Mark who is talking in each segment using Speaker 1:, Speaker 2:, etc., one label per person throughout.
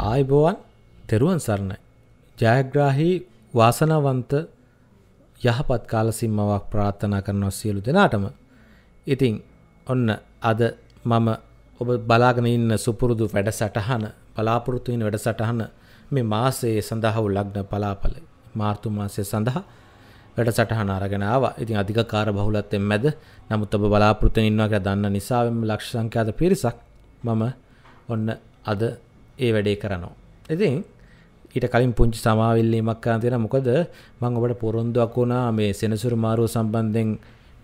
Speaker 1: ආයිබෝවන් තෙරුවන් සරණයි. ජයග්‍රාහී වාසනාවන්ත යහපත් කාලසිම්මාවක් ප්‍රාර්ථනා කරනවා සියලු දෙනාටම. ඉතින් ඔන්න අද මම ඔබ බලාගෙන ඉන්න සුපුරුදු වැඩසටහන බලාපොරොත්තු වෙන වැඩසටහන මේ මාසයේ සඳහා වූ ලග්න පලාපල මාර්තු මාසය සඳහා වැඩසටහන අරගෙන ආවා. ඉතින් අධික කාර්ය බහුලත්වයෙන් මැද නමුත් ඔබ බලාපොරොත්තු වෙන ඉන්නවා කියලා දන්න නිසා මේ ලක්ෂ සංඛ්‍යාත පිරිසක් මම ඔන්න අද ඒ වැඩේ කරනවා. ඉතින් ඊට කලින් පුංචි සමාවිල්ලීමක් කරන්න තියෙන මොකද මම ඔබට පොරොන්දුවක් වුණා මේ සෙනසුරු මාරුව සම්බන්ධයෙන්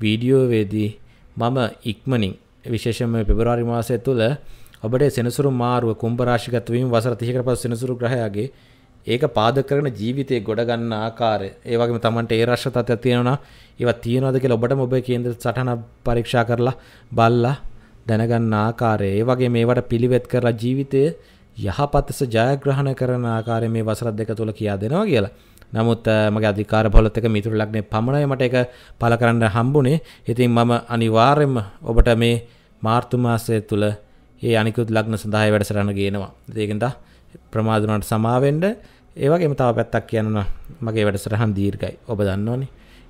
Speaker 1: වීඩියෝවේදී මම ඉක්මනින් විශේෂම පෙබරවාරි මාසය තුළ ඔබට සෙනසුරු මාරුව කුම්භ රාශිගත වීම වසර 30කට පස්සේ සෙනසුරු ග්‍රහයාගේ ඒක පාදක කරන ජීවිතේ ගොඩ ගන්න ආකාරය ඒ වගේම Tamanට ඒ රාශිය තත්ත්වයක් තියෙනවා ඒවා තියනවාද කියලා ඔබටම ඔබේ කේන්ද්‍ර සටහන පරීක්ෂා කරලා බලලා දැනගන්න ආකාරය ඒ වගේ මේවට පිළිවෙත් කරලා ජීවිතයේ යහපත්ස ජයග්‍රහණ කරන ආකාරය මේ වසර දෙක තුළ කියා දෙනවා කියලා. නමුත් මගේ අධිකාර බලොත් එක මිතුරු ලග්නේ පමණයි මට ඒක පළ කරන්න හම්බුනේ. ඉතින් මම අනිවාර්යයෙන්ම ඔබට මේ මාර්තු මාසය තුළ ඒ අනිකුත් ලග්න සඳහා වැඩසටහන ගේනවා. ඒකෙන්ද ප්‍රමාද වුණාට සමාවෙන්න ඒ වගේම තව පැත්තක් කියනවා මගේ වැඩසටහන් දීර්ඝයි. ඔබ දන්නවනේ.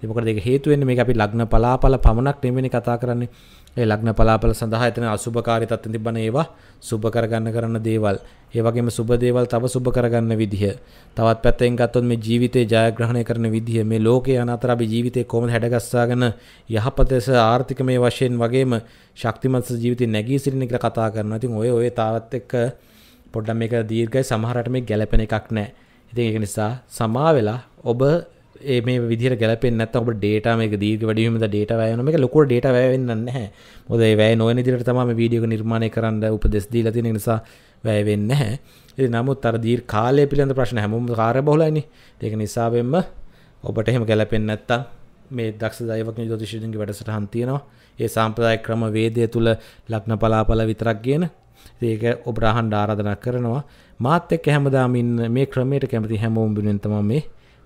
Speaker 1: මොකද ඒක හේතු වෙන්නේ මේක අපි ලග්න පලාපල පමණක් නෙමෙයි කතා කරන්නේ. ඒ ලග්න පලාපල සඳහා එතන අසුභකාරී තත්ත්වෙන් තිබ්බන ඒවා සුභ කරගන්න කරන දේවල්. ඒ වගේම සුභ දේවල් තව සුභ කරගන්න විදිහ. තවත් පැත්තෙන් ගත්තොත් මේ ජීවිතේ ජයග්‍රහණය කරන විදිහ. මේ ලෝකේ යන අතර අපි ජීවිතේ කොහොමද හැඩගස්සාගෙන යහපත ලෙස ආර්ථිකමය වශයෙන් වගේම ශක්තිමත් ජීවිතේ නැගී සිටින කියලා කතා කරනවා. ඉතින් ඔය ඔය තාවත් එක්ක පොඩ්ඩක් මේක දීර්ඝයි සමහරට මේ ගැළපෙන එකක් නැහැ. ඉතින් ඒක නිසා සමා වෙලා ඔබ ඒ මේ විදිර ගැලපෙන්න්නත් ඔබ ඩේටම එක දීක වැඩීම ඩේට වයන එක ලොකෝ ඩේට වැවෙන්න හැ ොද වැය නොන දිරට තම වීඩියක නිර්මාණය කරන්න උපදෙස්දී ලතින නිසා වැයවෙන්න හැ එ නමුත් අර දීර් කාලය පිළඳ ප්‍රශ්න හැමුම් කාර බොලයිනි ඒක නිසාවෙන්ම ඔබට එහෙම ගැලපෙන් නැත්තා මේ දක්ෂ දයවක දතිශෂදගේ වැඩසට හන්තියනවා ඒ සාම්ප්‍රදාය ක්‍රම වේදය තුළ ලක්න පලාපල විතරක් ගෙන ඒක ඔබ්‍රහන් ආරාධනක් කරනවා මාත්‍යක හැමදාමින් මේ ක්‍රමයට කැමති හැමෝම් බිනෙන්තම මේ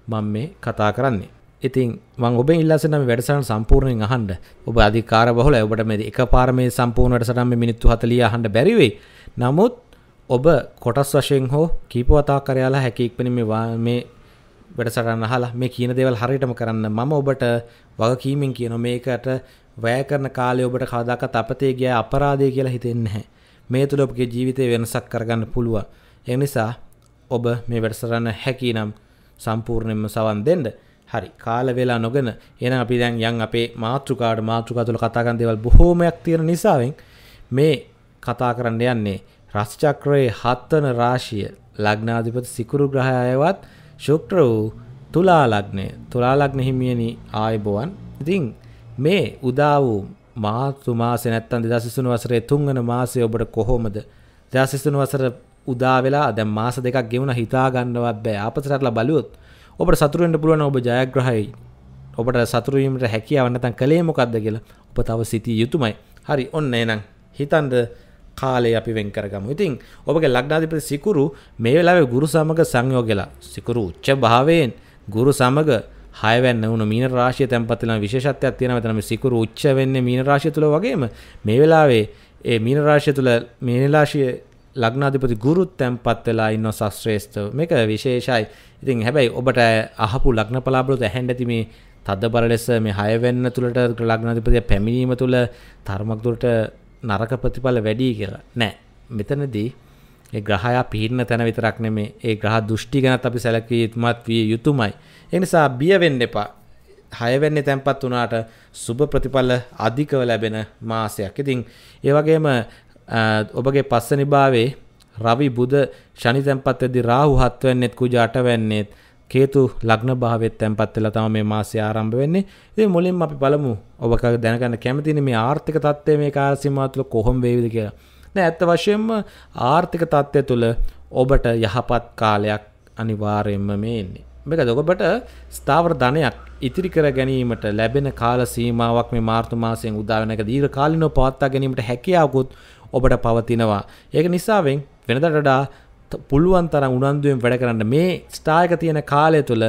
Speaker 1: මම මේ කතා කරන්නේ. ඉතින් මං ඔබෙන් ඉල්ලාසෙන මේ වැඩසටහන සම්පූර්ණයෙන් අහන්න. ඔබ අධිකාර බහුලයි. ඔබට මේ එකපාර මේ සම්පූර්ණ වැඩසටහන මේ මිනිත්තු 40 අහන්න බැරි වෙයි. නමුත් ඔබ කොටස් වශයෙන් හෝ කීප වතාවක් කරයාලා හැකීක්පෙන මේ මේ වැඩසටහන අහලා මේ කියන දේවල් හරියටම කරන්න මම ඔබට වගකීමෙන් කියන මේකට වැය කරන කාලේ ඔබට කවදාකවත් අපතේ ගියා අපරාධය කියලා හිතෙන්නේ නැහැ. මේ තුළ ඔබගේ ජීවිතය වෙනසක් කරගන්න පුළුවන්. ඒ නිසා ඔබ මේ වැඩසටහන හැකිනම් සම්පූර්ණයෙන්ම සවන් දෙන්න. හරි කාල වෙලා නොගෙන එහෙනම් අපි දැන් යන් අපේ මාතෘකාට මාතෘකාව තුළ කතා කරන දේවල් බොහෝමයක් තියෙන නිසාවෙන් මේ කතා කරන්න යන්නේ රස් චක්‍රයේ හත්වන රාශිය ලග්නාධිපති සිකුරු ග්‍රහයවත් ශුක්‍ර වූ තුලා ලග්නය තුලා ලග්න හිමියනි ආයුබෝවන්. ඉතින් මේ උදා වූ මාර්තු මාසේ නැත්තම් 2023 වසරේ තුන්වන මාසයේ ඔබට කොහොමද 2023 උදා වෙලා දැන් මාස දෙකක් ගෙවුණා හිතා ගන්නවත් බෑ. ආපතරටලා බලුවොත් ඔබට සතුරු වෙන්න පුළුවන් ඔබ ජයග්‍රහයි. ඔබට සතුරු වීමට හැකියාව නැත්නම් කලේ මොකද්ද කියලා ඔබ තව සිටිය යුතුමයි. හරි ඔන්න එහෙනම් හිතන්ද කාලය අපි වෙන් කරගමු. ඉතින් ඔබගේ ලග්නාධිපති සිකුරු මේ වෙලාවේ ගුරු සමග සංයෝගලා. සිකුරු උච්ච භාවයෙන් ගුරු සමග 6 වෙන්න වුණු මීන රාශිය තැන්පත් වෙන විශේෂත්වයක් තියෙනවා. එතන මේ සිකුරු උච්ච වෙන්නේ මීන රාශිය තුල වගේම මේ වෙලාවේ ඒ මීන රාශිය තුල මීන රාශිය ලග්නාධිපති ගුරුත් තැන්පත් වෙලා ඉන්න සස්ශ්‍රේෂ්ඨ මේක විශේෂයි ඉතින් හැබැයි ඔබට අහපු ලග්න පලාබලොත් ඇහැන් ඇති මේ තදබර ලෙස මේ හයවෙන්න තුළට ලග්නාධිපතිය පැමිණීම තුළ තර්මක්දුරට නරක ප්‍රතිඵල වැඩී කියලා නෑ මෙතනදී ඒ ග්‍රහයා පිහින්න තැන විතරක් නෙමේ ඒ ග්‍රහ දෘෂ්ටි ගැනත් අපි සැලකී යුතුමත් විය යුතුමයි එනිසා බිය වෙන්න එපා හයවැන්නේ තැන්පත් වනාට සුභ ප්‍රතිඵල අධිකව ලැබෙන මාසයක් ඉතිං ඒවගේම ඔබගේ පස්සනි භාවේ රවි බුද ශනි තැන්පත් වෙද්දී රාහු හත් වෙන්නෙත් කුජ අට වෙන්නෙත් කේතු ලග්න භාවයේත් තැන්පත් වෙලා තමයි මේ මාසය ආරම්භ වෙන්නේ. ඉතින් මුලින්ම අපි බලමු ඔබ කව දැනගන්න කැමතිනේ මේ ආර්ථික තත්ත්වය මේ කාල සීමාව තුළ කොහොම වේවිද කියලා. දැන් ඇත්ත වශයෙන්ම ආර්ථික තත්ත්වය තුළ ඔබට යහපත් කාලයක් අනිවාර්යයෙන්ම මේ එන්නේ. මේකද ඔබට ස්ථාවර ධනයක් ඉතිරි කර ගැනීමට ලැබෙන කාල සීමාවක් මේ මාර්තු මාසයෙන් උදා වෙන එක දීර්ඝ කාලිනව පවත්වා ගැනීමට හැකියාවකුත් ඔබට පවතිනවා. ඒක නිසාවෙන් වෙනදටඩා පුළුවන් තරම් උනන්දුවෙන් වැඩ කරන්න මේ ස්ටායක තියෙන කාලය තුළ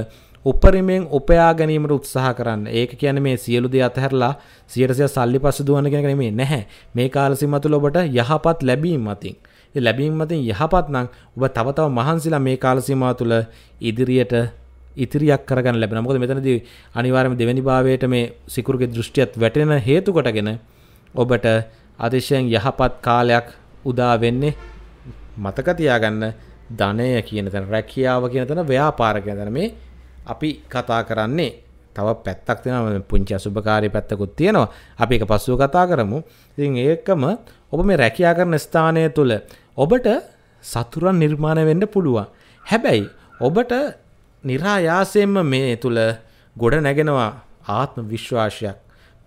Speaker 1: උපරිමෙන් උපයා ගැනීමට උත්සාහ කරන්න ඒක කියන මේ සියලු දෙය අතහැරලා සියරසිය සල්ලි පසු දුවන කෙන කනේ නැහැ මේ කාලසිම තුළ ඔබට යහපත් ලැබීම් අතින් ඒ ලැබීම් අතින් යහපත් නම් ඔබ තව තව මහන්සිලා මේ කාලසීමාව තුළ ඉදිරියට ඉතිරියක් කරගන්න ලැබෙන මොකද මෙතනදී අනිවාර්යයෙන්ම දෙවෙනි භාවයට මේ සිකුරුගේ දෘෂ්ටියත් වැටෙන හේතු කොටගෙන ඔබට අතිශයෙන් යහපත් කාලයක් උදා වෙන්නේ මතක තියාගන්න ධනය කියන තැන රැකියාව කියන තැන ව්‍යාපාර කියන තැන මේ අපි කතා කරන්නේ තව පැත්තක් තියෙනවා පුංචි අසුභකාරී පැත්තකුත් තියෙනවා අපි ඒක පස්සුව කතා කරමු ඉතින් ඒකම ඔබ මේ රැකියා කරන ස්ථානය තුල ඔබට සතුරන් නිර්මාණය වෙන්න පුළුවන් හැබැයි ඔබට નિરાයාසයෙන්ම මේ තුල ගොඩ නැගෙනවා ආත්ම විශ්වාසයක්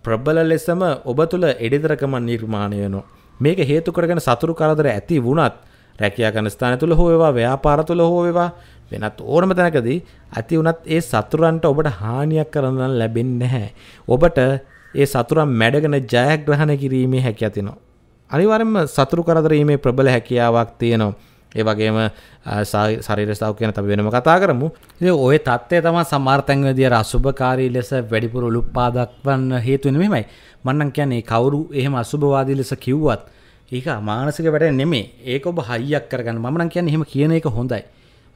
Speaker 1: ප්‍රබල ලෙසම ඔබ තුළ එඩිතරකම නිර්මාණයනො. මේක හේතුකරගෙන සතුරු කරදර ඇති වුණත් රැකයා ගන ස්ථාන තුළ හෝවා ව්‍යාපාර තුළ හෝවා වෙනත් ඕනම තැනකදී ඇති වනත් ඒ සතුරන්ට ඔබට හානියක් කරන්න ලැබෙන් නැහැ. ඔබට ඒ සතුරම් මැඩගෙන ජයග්‍රහණ කිරීමේ හැකැතිනවා. අනිවරම සතුරු කරදරීමේ ප්‍රබල හැකියාවක් තියෙනවා. ඒ වගේම සරිරස්ථාව කියන තබ වෙනම කතා කරමු ඔය තත්වය තම සමාර්තැන්වදිය රසුභකාරී ලෙස වැඩිපුර ලුප්පාදක්වන්න හේතුවෙන මෙමයි මන්නන් කියන්නේ කවුරු එහෙම අසුභවාදී ලෙස කිව්වත් ඒක මානසික වැඩ නෙමේ ඒක ඔබ හයියක් කරගන්න මනන් කියන්න එහෙම කියන එක හොඳයි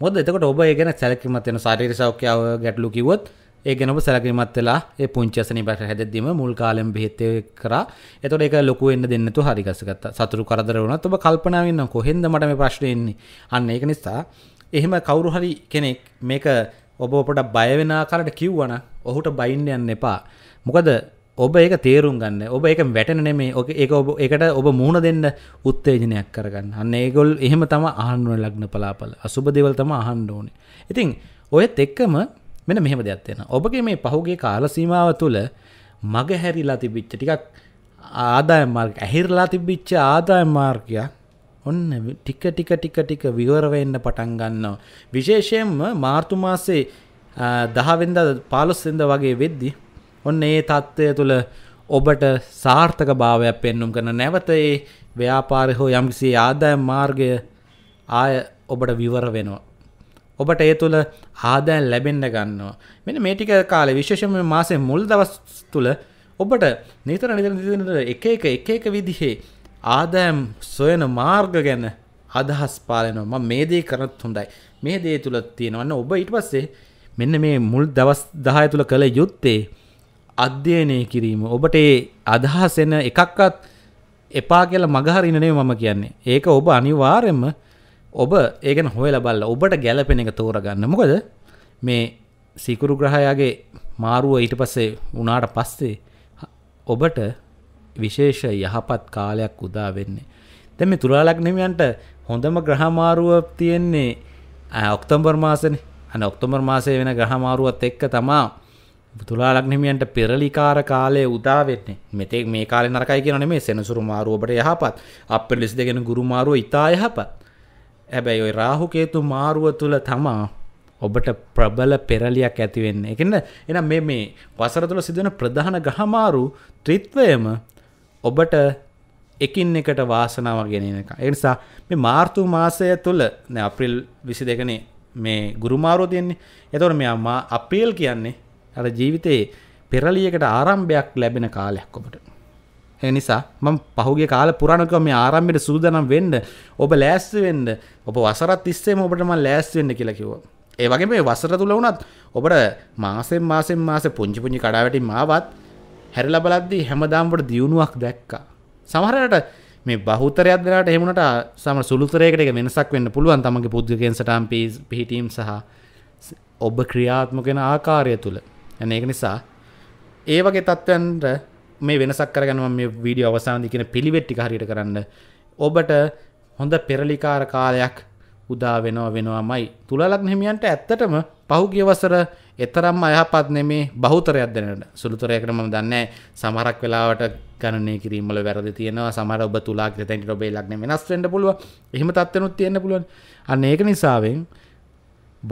Speaker 1: මොද එතකට ඔබ ගැන සැලකිමත් වෙන සාරිරිසෞඛ්‍යාව ගැටලු කිවොත් ඒ ගැනප සැලකිරිමත් වෙලා ඒ පුංචසනි බට හැදදීම මුල් කාලෙම් බෙත්තය කර එතොට එක ලොකු එන්න දෙන්නතු හරිගසගත සතුරු කරදර වුණත් ඔබ කල්පනාවන්න කොහෙන්ද මට මේ ප්‍රශ්නයන්නේ අන්න ඒක නිසා එහෙම කවුරු හරි කෙනෙක් මේක ඔබ ඔපට බයවෙන කරට කිව්වන ඔහුට බයින්ඩ යන්න එපා මොකද ඔබ ඒක තේරුම් ගන්න ඔබ ඒක වැටන නෙමේ ඕක ඒ ඔබ එකට ඔබ මුහුණ දෙන්න උත්තේජනයක් කරගන්න අන්න ඒගොල් එහෙම තම ආහන්ුව ලග්න පලාපල අසුබ දෙවල් තම අහන්ඩ ඕනේ ඉතින් ඔයත් එක්කම මෙන මෙහෙම දෙයක් තියෙන ඔබගේ මේ පහුගේ කාලසීමාව තුළ මග හැරිලා තිබිච්ච ටිකක් ආදාය මාර්ග ඇහිරලා තිබිච්ච ආදාය මාර්ගය ඔන්න ටික ටික ටික ටික විවරවෙන්න පටන් ගන්නවා. විශේෂයෙන්ම මාර්තු මාසේ දහවෙන්ද පාලොස්සෙන්ද වගේ වෙද්දි ඔන්න ඒ තත්ත්වය තුළ ඔබට සාර්ථක භාවයක් පෙන්නුම් කරන නැවත ඒ ව්‍යාපාරය හෝ යම්කිසි ආදාය මාර්ගය ආය ඔබට විවර වෙනවා. ඔබට ඒ තුළ ආදෑන් ලැබෙන්ඩ ගන්නවා මෙන මේටික කාලේ විශේෂම මාසේ මුල් දවස් තුළ ඔබට නීතර නිතර එක එක එක එක විදිහේ ආදෑම් සොයන මාර්ග ගැන අදහස් පාලනවා ම මේදේ කරත් හොඳයි මේ දේ තුළ තියෙනවන්න ඔබ ඉට පස්සේ මෙන්න මේ මුල් දවස් දහය තුළ කළ යුත්තේ අධ්‍යයනය කිරීම ඔබට ඒ අදහස් එන එකක්වත් එපා කියලා මගහරිනනේ මම කියන්නේ ඒක ඔබ අනිවාර්යම ඔබ ඒගන හොයල බල්ල ඔබට ගැලපෙන එක තෝරගන්න මොකද මේ සීකුරු ග්‍රහයාගේ මාරුව ඊට පස්සේ වනාට පස්සේ ඔබට විශේෂ යහපත් කාලයක් උදා වෙන්නේ දැ මේ තුරාලක්නමියන්ට හොඳම ග්‍රහමාරුව තියෙන්නේ ඔක්තම්බර් මාසන අන ඔක්තොමර් මාසය වෙන ග්‍රහමාරුවත් එක්ක තමා තුලාලක්නමියන්ට පෙරලිකාර කාලය උදාවෙන්නේ මෙතෙක් මේ කාල නරකයි කියන මේ සෙනසුරු මාරුවබට යහපත් අප පිලිස් දෙගෙන ගුරු මාරුව ඉතා යහපත් හැබැයි ඔයි රාහුකේතු මාරුව තුළ තමා ඔබට ප්‍රබල පෙරලියක් ඇතිවෙන්න එකන්න එන මේ මේ වසර තුළ සිදන ප්‍රධාන ගහමාරු ත්‍රිත්වයම ඔබට එකින් එකට වාසනාව ගෙනෙන එක එනිසා මේ මාර්තු මාසය තුළ අප්‍රිල් විසි දෙකනේ මේ ගුරුමාරෝ තියන්නේ එතවට මෙයා මා අප්‍රියල් කියන්නේ අර ජීවිතයේ පෙරලියකට ආරම්භයක් ලැබෙන කාලයක් ඔබට නිසා මම පහුගේ කාල පුරණක මේ ආරම්භයට සූදනම් වෙන්න ඔබ ලෑස්ති වෙන්න ඔබ වසරත් තිස්සේම ඔබට මම ලෑස්ති වෙන්න කියලා කිව්වා. ඒ වගේ මේ වසර තුල වුණත් ඔබට මාසෙන් මාසෙන් මාසෙ පුංචි පුංචි කඩාවැටීම් ආවත් හැරිලා බලද්දී හැමදාම ඔබට දියුණුවක් දැක්කා. සමහරකට මේ බහුතරයක් දෙනාට එහෙමුණට සම සුළුතරයකට එක වෙනසක් වෙන්න පුළුවන් තමන්ගේ පුද්ගලයන් සටහන් පිහිටීම් සහ ඔබ ක්‍රියාත්මක වෙන ආකාරය තුල. එන ඒක නිසා ඒ වගේ තත්ත්වයන්ට මේ වෙනසක් කරගනම මේ වීඩිය අවසාන්දි කියෙන පිළිවෙට්ටි හරිට කරන්න ඔබට හොඳ පෙරලිකාර කාලයක් උදා වෙනවා වෙනවාමයි තුළලක් හිමියන්ට ඇත්තටම පහුගියවසර එතරම් අයහපත් නෙමේ බහුතරයක් දැනට සුළුතරයකටම දන්න සමරක් වෙලාවට ගණනය කිරීමල වැරදි තියෙනවා සමර ඔබ තුලා ක්‍රතැන්ට ඔබේ ලක්න වෙනස් වෙන්ඩ පුළුව එහම තත්වනුත් තියන්න පුළුවන් අන්න ඒක නිසාවෙන්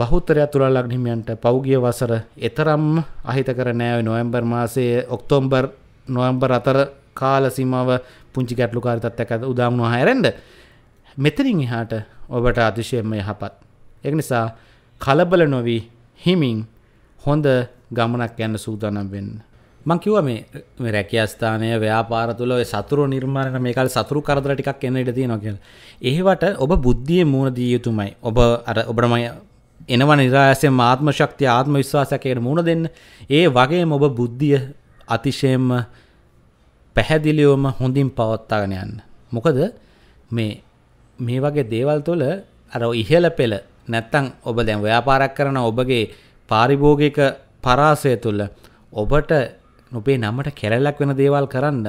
Speaker 1: බහුතරයක් තුළලක් හිමියන්ට පෞගිය වසර එතරම් අහිතකර නෑ නොවම්බර් මාසේ ඔක්තෝම්බර් නොවම්බර් අතර කාල සිමාව පුංචි ගැටලු කාරිතත් ඇකද උදාමුණ හැරෙන්ඩ මෙතනින් එහාට ඔබට අතිශයම යහපත්. එක නිසා කලබල නොවී හිමින් හොඳ ගමනක් යන්න සූදානම් වෙන්න. මංකිව මේ රැකියස්ථානය ව්‍යාපාර තුළ සතුරු නිර්මාණය මේකල් සතුරු කරදර ටිකක් එන්න ඉඩ තියෙනොකල්. ඒවට ඔබ බුද්ධිය මූුණ දිය යුතුමයි ඔබ අර ඔබටමය එනව නිරාසය ආත්ම ශක්තිය ආත්ම විශ්වාසකයට මුණ දෙන්න ඒ වගේ ඔබ බුද්ධිය අතිශයෙන්ම පැහැදිලිවම හොඳින් පවත්තාගෙන යන්න. මොකද මේ මේ වගේ දේවල් තුළ අර ඉහළ පෙළ නැත්තම් ඔබ දැන් ව්‍යාපාරයක් කරන ඔබගේ පාරිභෝගික පරාසය තුළ ඔබට නොබේ නමට කෙරැල්ලක් වෙන දේවල් කරන්න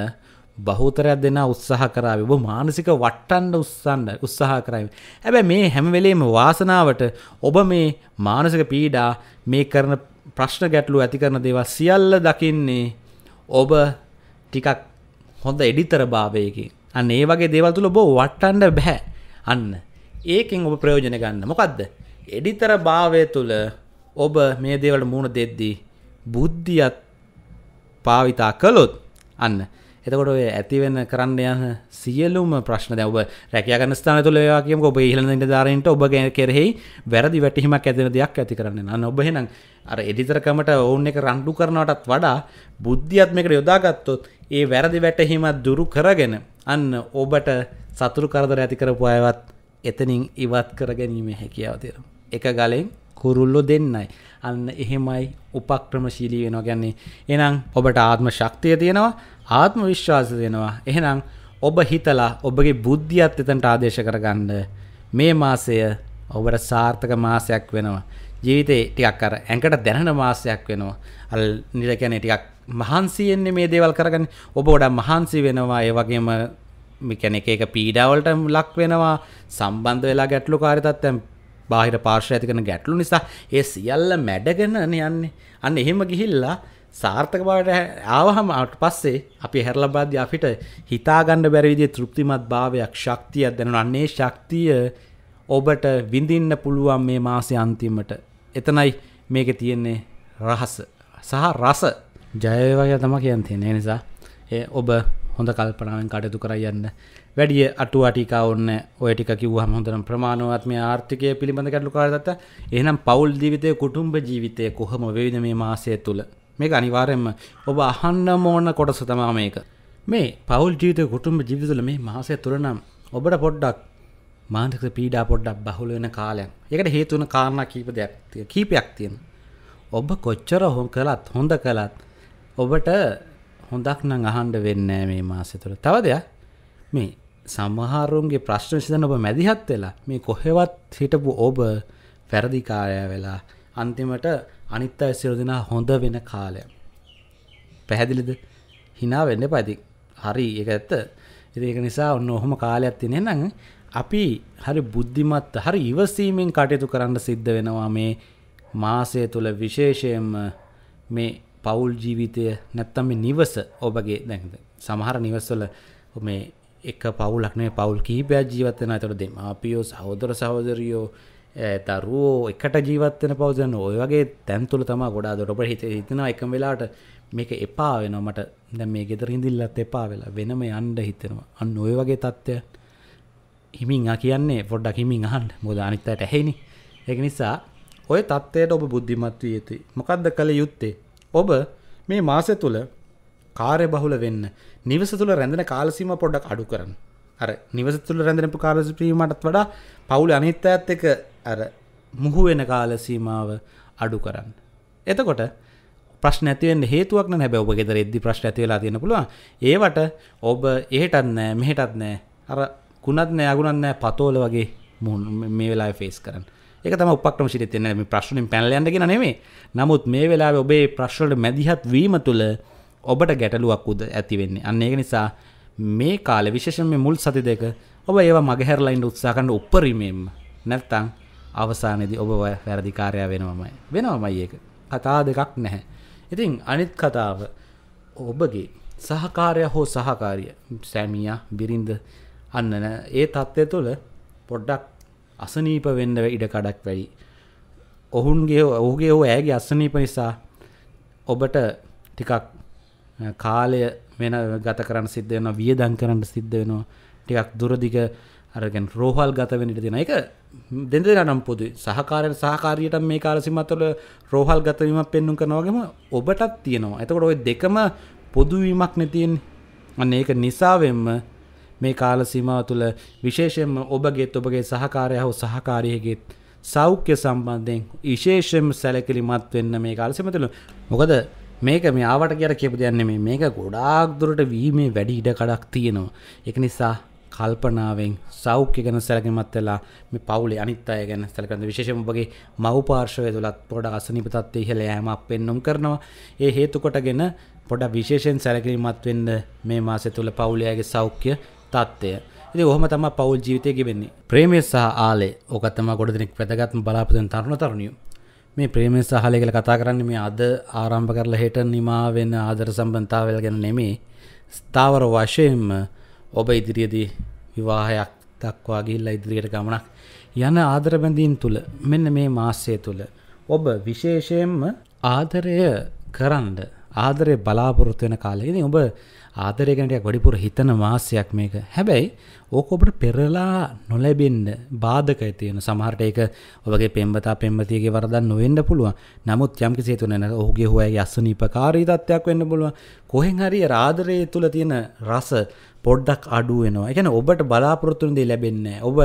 Speaker 1: බහුතරයක් දෙන උත්සාහ කරාවේ ඔබ මානසික වට්ටන්න උස්සන්න උත්සාහ කරයි. හැබැයි මේ හැම වෙලේම වාසනාවට ඔබ මේ මානසික පීඩා මේ කරන ප්‍රශ්න ගැටලු ඇති කරන දේවල් සියල්ල දකින්නේ ඔබ ටිකක් හොඳ එඩිතර භාවයකින් අන්න ඒ වගේ දේවල් තුළ බෝ වට්ටන්න බැහැ අන්න ඒකෙන් ඔබ ප්‍රයෝජන ගන්න මොකක්ද එඩිතර භාවය තුළ ඔබ මේ දේවලට මුණ දෙද්දී බුද්ධියත් පාවිතා කළොත් අන්න එතකොට ඇතිවෙන්න කරන්න යන සියලුම ප්‍රශ්න දැව රැකයගන්න ස්ථාන තුළයාගේ ඔබ ඉහලඳට ධාරන්ට ඔබ කෙරෙහි වැරදි වැටහිමක් ඇතින දෙයක් ඇති කරන්න අන්න ඔබහෙනම් අර එඩිතරකමට ඔවුන් එක රණ්ඩු කරනටත් වඩා බුද්ධියත්මකට යොදාගත්තොත් ඒ වැරදි වැටහිමත් දුරු කරගෙන අන්න ඔබට සතුරු කරදර ඇතිකරපු අයවත් එතනින් ඉවත් කර ගැනීම හැකියාව තෙර. එක ගලෙන් කුරුල්ලො දෙන්නයි. අන්න එහෙමයි උපක්‍රමශීලී වෙනවා ගැන්නේ එනම් ඔබට ආත්ම ශක්තිය තියෙනවා ආත්ම විශ්වාස දෙනවා. එහෙනම් ඔබ හිතලා ඔබගේ බුද්ධියත් එතනට ආදේශ කරගන්න මේ මාසය ඔබට සාර්ථක මාසයක් වෙනවා. ජීවිතේ ටිකක් අර ඇඟට දැනෙන මාසයක් වෙනවා. අල් නිල කියන්නේ ටිකක් මහන්සියෙන්නේ මේ දේවල් කරගන්න. ඔබ වඩා මහන්සි වෙනවා. ඒ වගේම මිකැන එක එක පීඩාවලට ලක් වෙනවා. සම්බන්ධ වෙලා ගැටලු කාරිතත්වයන් බාහිර පාර්ශ්ව ඇති කරන ගැටලු නිසා ඒ සියල්ල මැඩගෙන යන්නේ. අන්න එහෙම ගිහිල්ලා සාර්ථකභාවයට ආවහම පස්සේ අපි හැරලා බද්දී අපිට හිතා ගන්න බැරි විදිහේ තෘප්තිමත් භාවයක් ශක්තියක් දැනෙනවා. අන්නේ ශක්තිය ඔබට විඳින්න පුළුවන් මේ මාසේ අන්තිමට. එතනයි මේකේ තියෙන්නේ රහස සහ රස. ජය වේවා තමයි කියන්න තියෙන්නේ. ඒ නිසා ඔබ හොඳ කල්පනාවෙන් කටයුතු කරයන්න. වැඩිය අටුවටිකා ඔන්න ඔය ටික කිව්වහම හොඳනම් ප්‍රමාණවත් මේ ආර්ථිකය පිළිබඳ ගැටලු කාරණා දත්ත. එහෙනම් පෞල් ජීවිතය, කුටුම්බ ජීවිතය කොහොම වේවිද මේ මාසය තුළ? මේ අනිවාරෙන්ම ඔබ අහන්න මෝන කොටස තමා මේක මේ පවල් ජීත කුටුම්ම ජීවිතුල මේ මාසය තුරනම් ඔබට පොඩ්ඩක් මාන්තක පීඩා පොඩ්ඩක් බහුල වෙන කාලයක් එකට හේතුවන කාරණ කීප දෙයක් කීපයක් තියෙන ඔබ කොච්චර හොන් කළත් හොඳ කළත් ඔබට හොඳක් නම් අහන්ඩ වෙන්නෑ මේ මාසය තුළ තව දෙයක් මේ සමහරුන්ගේ ප්‍රශ්න සිදන ඔබ මැදිහත් වෙලා මේ කොහෙවත් හිටපු ඔබ පැරදිකාරය වෙලා අන්තිමට අනිත් අය සියලු දෙනා හොඳ වෙන කාලය. පැහැදිලිද? hina වෙන්න එපා. ඉතින් හරි ඒක ඇත්ත. ඉතින් ඒක නිසා ඔන්න ඔහොම කාලයක් තියෙන නම් අපි හරි බුද්ධිමත් හරි ඉවසීමෙන් කටයුතු කරන්න සිද්ධ වෙනවා මේ මාසය තුළ විශේෂයෙන්ම මේ පවුල් ජීවිතය නැත්තම් මේ නිවස ඔබගේ දැන් සමහර නිවස්වල මේ එක පවුලක් නෙවෙයි පවුල් කිහිපයක් ජීවත් වෙනවා. ඒතකොට දෙමාපියෝ සහෝදර සහෝදරියෝ දරුවෝ එකට ජීවත්වන පවසන්න ඔය වගේ තැන්තුළ තම ගොඩා දොට හිත හිතෙන එක වෙලාට මේක එපා වෙන මට දැ මේ ගෙතර ඉදිල්ලත් එපා වෙලා වෙනම අන්ඩ හිතෙනවා අන්න ඔය වගේ තත්ත්වය හිමින් කියන්නේ පොඩ්ඩක් හිමින් අහන් බොද අනිත්තයට ඇහෙනි එක නිසා ඔය තත්ත්වයට ඔබ බුද්ධිමත් වී යුතුයි මොකක්ද කළ යුත්තේ ඔබ මේ මාසය තුළ කාරය බහුල වෙන්න නිවස තුළ රැඳෙන කාලසීම පොඩ්ඩක් අඩු කරන්න අර නිවස තුළ රැඳරපු කාලසිපීමටත් වඩා පවුල අනිත්ත ඇත් එක ඇර මුහු වෙන කාලසීමාව අඩු කරන්න. එතකොට ප්‍රශ්න ඇතිවෙන් හේතුවක් හැබ ඔබ ෙදර එද්දි ප්‍රශ්න ඇතිවෙලා තියෙන පුළුව ඒවට ඔබ එහටත් නෑ මෙහටත් නෑ අර කුණත් නෑ අගුණත් නෑ පතෝල වගේ මේ වෙලා ෆේස් කරන්න එක තම උපක්ම සිට තින මේ ප්‍රශ්නෙන් පැල්ලයන්ගෙන නෙමේ නමුත් මේ වෙලා ඔබේ ප්‍රශ්වලට මැදිහත් වීම තුළ ඔබට ගැටලුවක් උද ඇතිවෙන්නේ අන්න ඒක නිසා මේ කාල විශේෂම මුල් සති දෙක ඔබ ඒවා මගහැරලයින්ට උත්සාකන්ඩ උපරීමෙන්ම නැත්තං අවසානයේදී ඔබ වැරදිකාරයා වෙනවමයි වෙනවමයි ඒක කතා දෙකක් නැහැ. ඉතින් අනිත් කතාව ඔබගේ සහකාරය හෝ සහකාරිය සැමිය බිරිඳ අන්නන ඒ තත්ත්වය තුළ පොඩ්ඩක් අසනීප වෙන්ඩව ඉඩකඩක් වැඩි. ඔහුන්ගේ ඔහුගේ හෝ ඇගේ අස්සනීප නිසා ඔබට ටිකක් කාලය වෙන ගත කරන්න සිද්ධ වෙන වියදං කරන්න සිද්ධ වෙනවා ටිකක් දුරදිග අරගෙන් රෝහල් ගත වෙනට දෙන එක දෙදෙන නම් පොදු සහකාරයට සහකාරයට මේ කාලසිමත්වල රෝහල් ගතවීම පෙන්නුම් කරනවගේම ඔබටත් තියෙනවා ඇතකොට ඔය දෙකම පොදුවීමක් නැතියෙන් අන්න ඒක නිසාවෙන්ම මේ කාලසීමාව තුළ විශේෂෙන්ම ඔබගේත් ඔබගේ සහකාරය හෝ සහකාරයගෙත් සෞඛ්‍ය සම්බන්ධයෙන් විශේෂෙන් සැලකිලිමත් වෙන්න මේ කාලසිම තුළ මොකද මේක මේ ආවට කියර කියපු දෙයන්නේ මේ මේක ගොඩාක් දුරට වීමේ වැඩි ඉඩ කඩක් තියෙනවා එක නිසා කල්පනාවෙන් සෞඛ්‍ය ගැන සැලකමත් වෙලා මේ පවුලේ අනිත් අය ගැන සැලකන විශේෂම ඔබගේ මව්පාර්ශවය තුලත් පොඩ අසනීප තත්ත්වයේ ඉහළ යෑමක් පෙන්වම් කරනවා ඒ හේතු කොටගෙන පොඩ විශේෂයෙන් සැලකිලිමත් වෙන්න මේ මාසය තුල පවුලේ අයගේ සෞඛ්‍ය තත්ත්වය ඉතින් ඔහම තමයි පෞල් ජීවිතය ගෙවෙන්නේ. ප්‍රේමය සහ ආලේ ඕක තමයි ගොඩ දෙනෙක් වැදගත්ම බලාපොරොත්තු වෙන තරුණ තරුණියෝ. මේ ප්‍රේමය සහලය කළ කතා කරන්න මේ අද ආරම්භ කරලා හෙට නිමා වෙන ආදර සම්බන්තාවල් ගැන නෙමේ ස්ථාවර වශයෙන්ම ඔබ ඉදිරියේදී විවාහයක් දක්වා ගිහිල්ලා ඉදිරියට ගමනක් යන ආදර බැඳීම් තුල මෙන්න මේ මාසය තුල ඔබ විශේෂයෙන්ම ආදරය කරන්න ආදරය බලාපොරොත්තු වෙන කාලේ ඉතින් ඔබ ආදරයගෙනටයක් වඩිපුර හිතන මාසයක් මේක හැබැයි ඕක ඔබට පෙරලා නොලැබෙන්න්න බාධකයි තියෙන සමහරට ඒක ඔබගේ පෙම්බතා පෙම්මතියගේ වරදන්න නොවෙන්න පුළුව නමුත් යම්කි සේතුනන ඔහුගේ හොය අස්සනීපකාරී තත්වයක් වෙන්න පුළුව කොහෙන් හරි රාදරය තුළ තියෙන රස පොඩ්ඩක් අඩුවෙනවා එකන ඔබට බලාපොරොත්තුන්දේ ලැබෙන්න ඔබ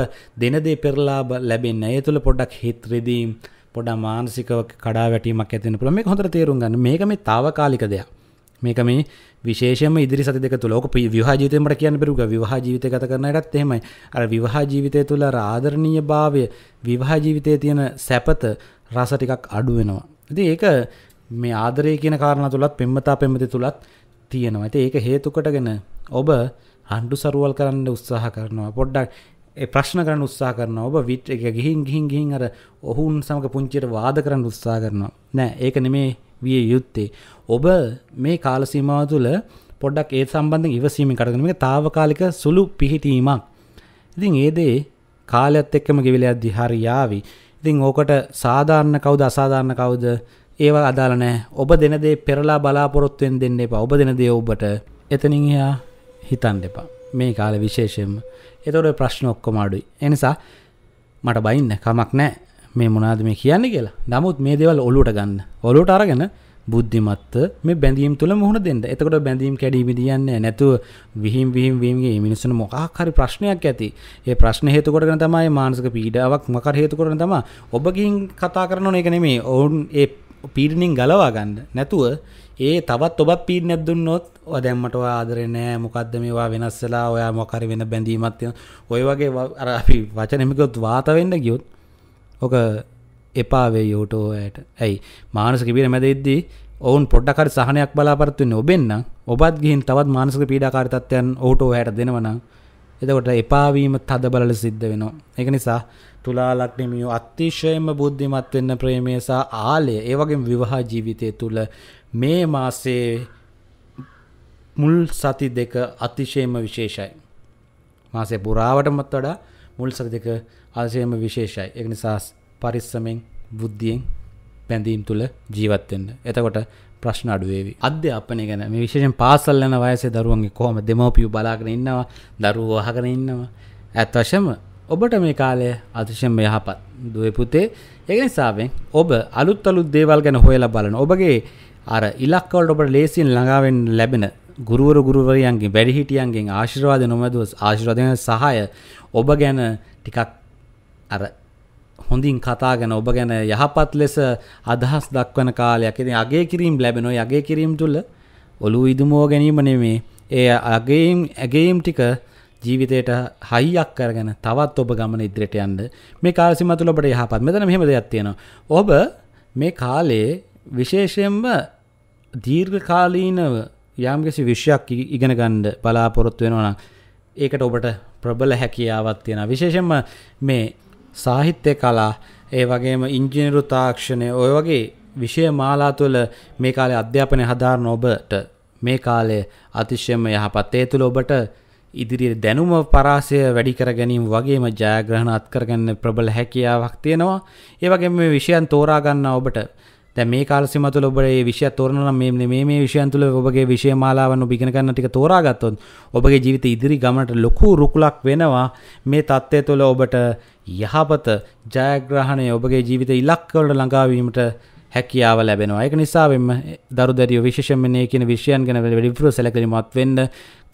Speaker 1: දෙනදේ පෙරලා ලැබෙන්න ඒ තුළ පොඩ්ඩක් හිත්‍රදීම් පොඩ මානසිකව කඩා වැටීමක් ඇතින පුළ මේ හොඳ තේරුම්ගන්න මේක මේ තාවකාලික දෙයක් මේක මේ විශේෂම ඉදිරි සති දෙක තුළ ඕක විවාහ ජීවිතේකට කියන්න බැරුව විවාහ ජීවිතය ගත කරන අයටත් එහෙමයි. අර විවාහ ජීවිතය තුළ අර ආදරණීයභාවය විවාහ ජීවිතයේ තියෙන සැපත රස ටිකක් අඩු වෙනවා. ඉතින් ඒක මේ ආදරය කියන කාරණා තුලත් පෙම්මතා පෙම්මති තුලත් තියෙනවා. ඉතින් ඒක හේතු කොටගෙන ඔබ හඬු සරුවල් කරන්න උත්සාහ කරනවා. පොඩ්ඩක් ඒ ප්‍රශ්න කරන්න උත්සාහ කරනවා. ඔබ විත් එක ගිහින් ගිහින් ගිහින් අර ඔහුන් සමග පුංචියට වාද කරන්න උත්සාහ කරනවා. නෑ ඒක නෙමේ විය යුත්තේ. ඔබ මේ කාලසීමාව තුළ පොඩ්ඩක් ඒ සම්බන්ධ ඉවසීමෙන් කටගෙන මේක తాවකාලික සුළු පිහිටීමක්. ඉතින් ඒ දේ කාලයත් එක්කම ගෙවිලා යද්දි හරි යාවි. ඉතින් ඕකට සාධාරණ කවුද අසාධාරණ කවුද ඒවා අදාළ නැහැ. ඔබ දෙන දේ පෙරලා බලාපොරොත්තු වෙන දෙන්න එපා. ඔබ දෙන දේ ඔබට එතනින් එහා හිතන්න එපා. මේ කාලේ විශේෂයෙන්ම. ඒතකොට ප්‍රශ්න ඔක්කොම අඩුයි. ඒ නිසා මට බයින්න කමක් නැහැ. මේ මොනාද මේ කියන්නේ කියලා. නමුත් මේ දේවල් ඔලුවට ගන්න. ඔලුවට අරගෙන බුද්ධිමත්ත මේ බැඳීම් තුළ මුහුණ දෙන්න එතකොට බැඳීම් කැඩීම දියන්නේ නැතුව විහිම් විහිම් වීමගේ මිනිසුන මොකක් හරි ප්‍රශ්නයක් ඇති ඒ ප්‍රශ්න හේතු කොටගෙන තමයි මානසික පීඩාවක් මොකක් හේතු කොටගෙන තමයි ඔබ ගිහින් කතා කරන එක නෙමෙයි ඔවුන් ඒ පීඩණින් ගලවා ගන්න නැතුව ඒ තවත් ඔබත් පීඩනයක් දුන්නොත් ඔය දැම්මට ඔය ආදරේ නෑ මොකද්ද මේවා වෙනස් වෙලා ඔයා මොකරි වෙන බැඳීමක් තියෙන ඔය වගේ අර අපි වචනෙමකොත් වාත වෙන්න ගියොත් ඔක එපාවේ යෝටෝයට ඇයි මානසක පිර මැදෙද්දී ඔවුන් පොඩ්ඩකරි සහනයක් බලාපරත්තුවෙන් ඔබෙන්න්න ඔබත් ගිහින් තවත් මානසක පීඩාකාරිතත්වයන් ඕටෝ හයට දෙනවන එතකොට එපාවීම තද බලල සිද්ධ වෙනවා එක නිසා තුලා ලක්නමියෝ අත්තිශයම බුද්ධිමත් වෙන්න ප්‍රේමේසා ආලය ඒවගේ විවාහා ජීවිතය තුළ මේ මාසේ මුල් සති දෙක අතිශයම විශේෂයි මාසේ පුරාවටමත් වඩා මුල් සති දෙක අතිශයම විශේෂයි එක නිසාස් පරිස්සමෙන් බුද්ධියෙන් පැඳීම් තුළ ජීවත්වෙන්න. එතකොට ප්‍රශ්න අඩුවේවි. අධ්‍යාපනය ගැන මේ විශේෂයෙන් පාසල් යන වයසේ දරුවන්ගේ කොහොම දෙමව්පියෝ බලාගෙන ඉන්නවා, දරුවෝ අහගෙන ඉන්නවා. ඇත්ත වශයෙන්ම ඔබට මේ කාලය අතිශයම යහපත්. දුවේ පුතේ, ඒක නිසාවෙන් ඔබ අලුත් අලුත් දේවල් ගැන හොයලා බලන ඔබගේ අර ඉලක්කවලට ඔබට ලේසියෙන් ළඟා වෙන්න ලැබෙන ගුරුවරු ගුරුවරියන්ගේ වැඩිහිටියන්ගෙන් ආශිර්වාද නොමැදුව ආශිර්වාදයෙන් සහාය ඔබ ගැන ටිකක් අර හොඳින් කතා ගැන ඔබ ගැන යහපත් ලෙස අදහස් දක්වන කාලයක් ඉතින් අගේ කිරීම් ලැබෙනවා යගේ කිරීම් තුල ඔලු ඉදුමෝ ගැනීම නෙමේ ඒ අගේම් ඇගේම් ටික ජීවිතයට හයියක් කරගෙන තවත් ඔබ ගමන ඉදිරියට යන්න මේ කාලසිම තුළ ඔබට යහපත් මෙතන මෙහෙම දෙයක් තියෙනවා ඔබ මේ කාලේ විශේෂයෙන්ම දීර්ඝකාලීනව යම්කිසි විෂයක් ඉගෙන ගන්න බලාපොරොත්තු වෙනවා නම් ඒකට ඔබට ප්‍රබල හැකියාවක් තියෙනවා විශේෂයෙන්ම මේ සාහිත්‍ය කලා ඒ වගේම ඉංජිනරු තාක්ෂණය ඔය වගේ විෂය මාලා තුළ මේ කාලේ අධ්‍යාපනය හදාරන ඔබට මේ කාලය අතිශයම යහපත් ඒ තුළ ඔබට ඉදිරි දැනුම පරාසය වැඩි කර ගැනීම වගේම ජයග්‍රහණ අත්කරගන්න ප්‍රබල හැකියාවක් තියෙනවා ඒ වගේම මේ විෂයන් තෝරා ගන්න ඔබට දැන් මේ කාල සීමා තුළ ඔබට මේ විෂය තෝරන නම් මේ මේ මේ විෂයන් තුළ ඔබගේ විෂය මාලාවන් ඔබ ඉගෙන ගන්න ටික තෝරා ගත්තොත් ඔබගේ ජීවිතය ඉදිරි ගමනට ලොකු රුකුලක් වෙනවා මේ தත්ත්වය තුළ ඔබට යහපත ජයග්‍රහණය ඔබගේ ජීවිත ඉලක්කවලට ළඟාවීමට හැකියාව ලැබෙනවා ඒක නිසාවෙන්ම දරුදරිය විශේෂයෙන්ම මේ කියන විෂයන් ගැන වැඩිපුර සැලකිලිමත් වෙන්න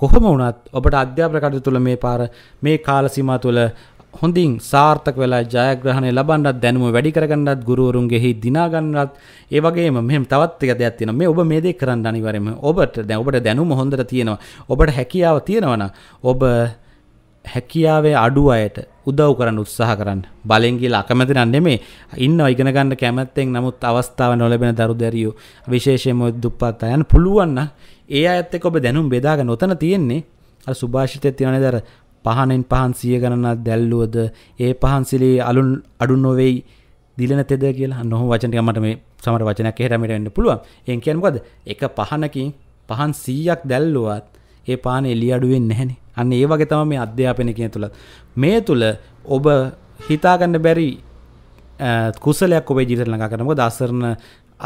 Speaker 1: කොහොම වුණත් ඔබට අධ්‍යාපන කටයුතු තුළ මේ පාර මේ කාල සීමාව තුළ හොඳින් සාර්ථක වෙලා ජයග්‍රහණය ලබන්නත් දැනුම වැඩි කරගන්නත් ගුරුවරුන්ගෙහි දිනා ගන්නත් ඒ වගේම මෙහෙම තවත් එක දෙයක් තියෙනවා මේ ඔබ මේ දේ කරන්න අනිවාර්යයෙන්ම ඔබට දැන් ඔබට දැනුම හොඳට තියෙනවා ඔබට හැකියාව තියෙනවා ඔබ හැකියාවේ අඩු අයට උදව් කරන්න උත්සාහ කරන්න බලෙන් කියලා අකමැති නන් නෙමේ ඉන්න ඉගෙන ගන්න කැමැත්තෙන් නමුත් අවස්ථාව නොලැබෙන දරු දැරියෝ විශේෂයෙන්ම දුප්පත් අය යන පුළුවන් නම් ඒ අයත් එක්ක ඔබ දැනුම් බෙදාගෙන උතන තියෙන්නේ අර සුභාෂිතය තියෙනනේ දර පහනෙන් පහන් සිය ගණනක් දැල්ලුවද ඒ පහන් සිලී අලුන් අඩු නොවේයි දිලන තෙද කියලා නොහ වචනක මට මේ සමර වචනයක් එහෙරමිට වෙන්න පුළුවන් එන් කියන්නේ මොකද එක පහනකින් පහන් 100ක් දැල්ලුවත් ඒ පාන එලි අඩුවෙන් නැහැනේ අන්න ඒ වගේ තම මේ අධ්‍යාපනය කිය තුළත් මේ තුළ ඔබ හිතාගන්න බැරි කුසලයක් ඔබේ ජීවිත ලඟා කරනක දස්සරන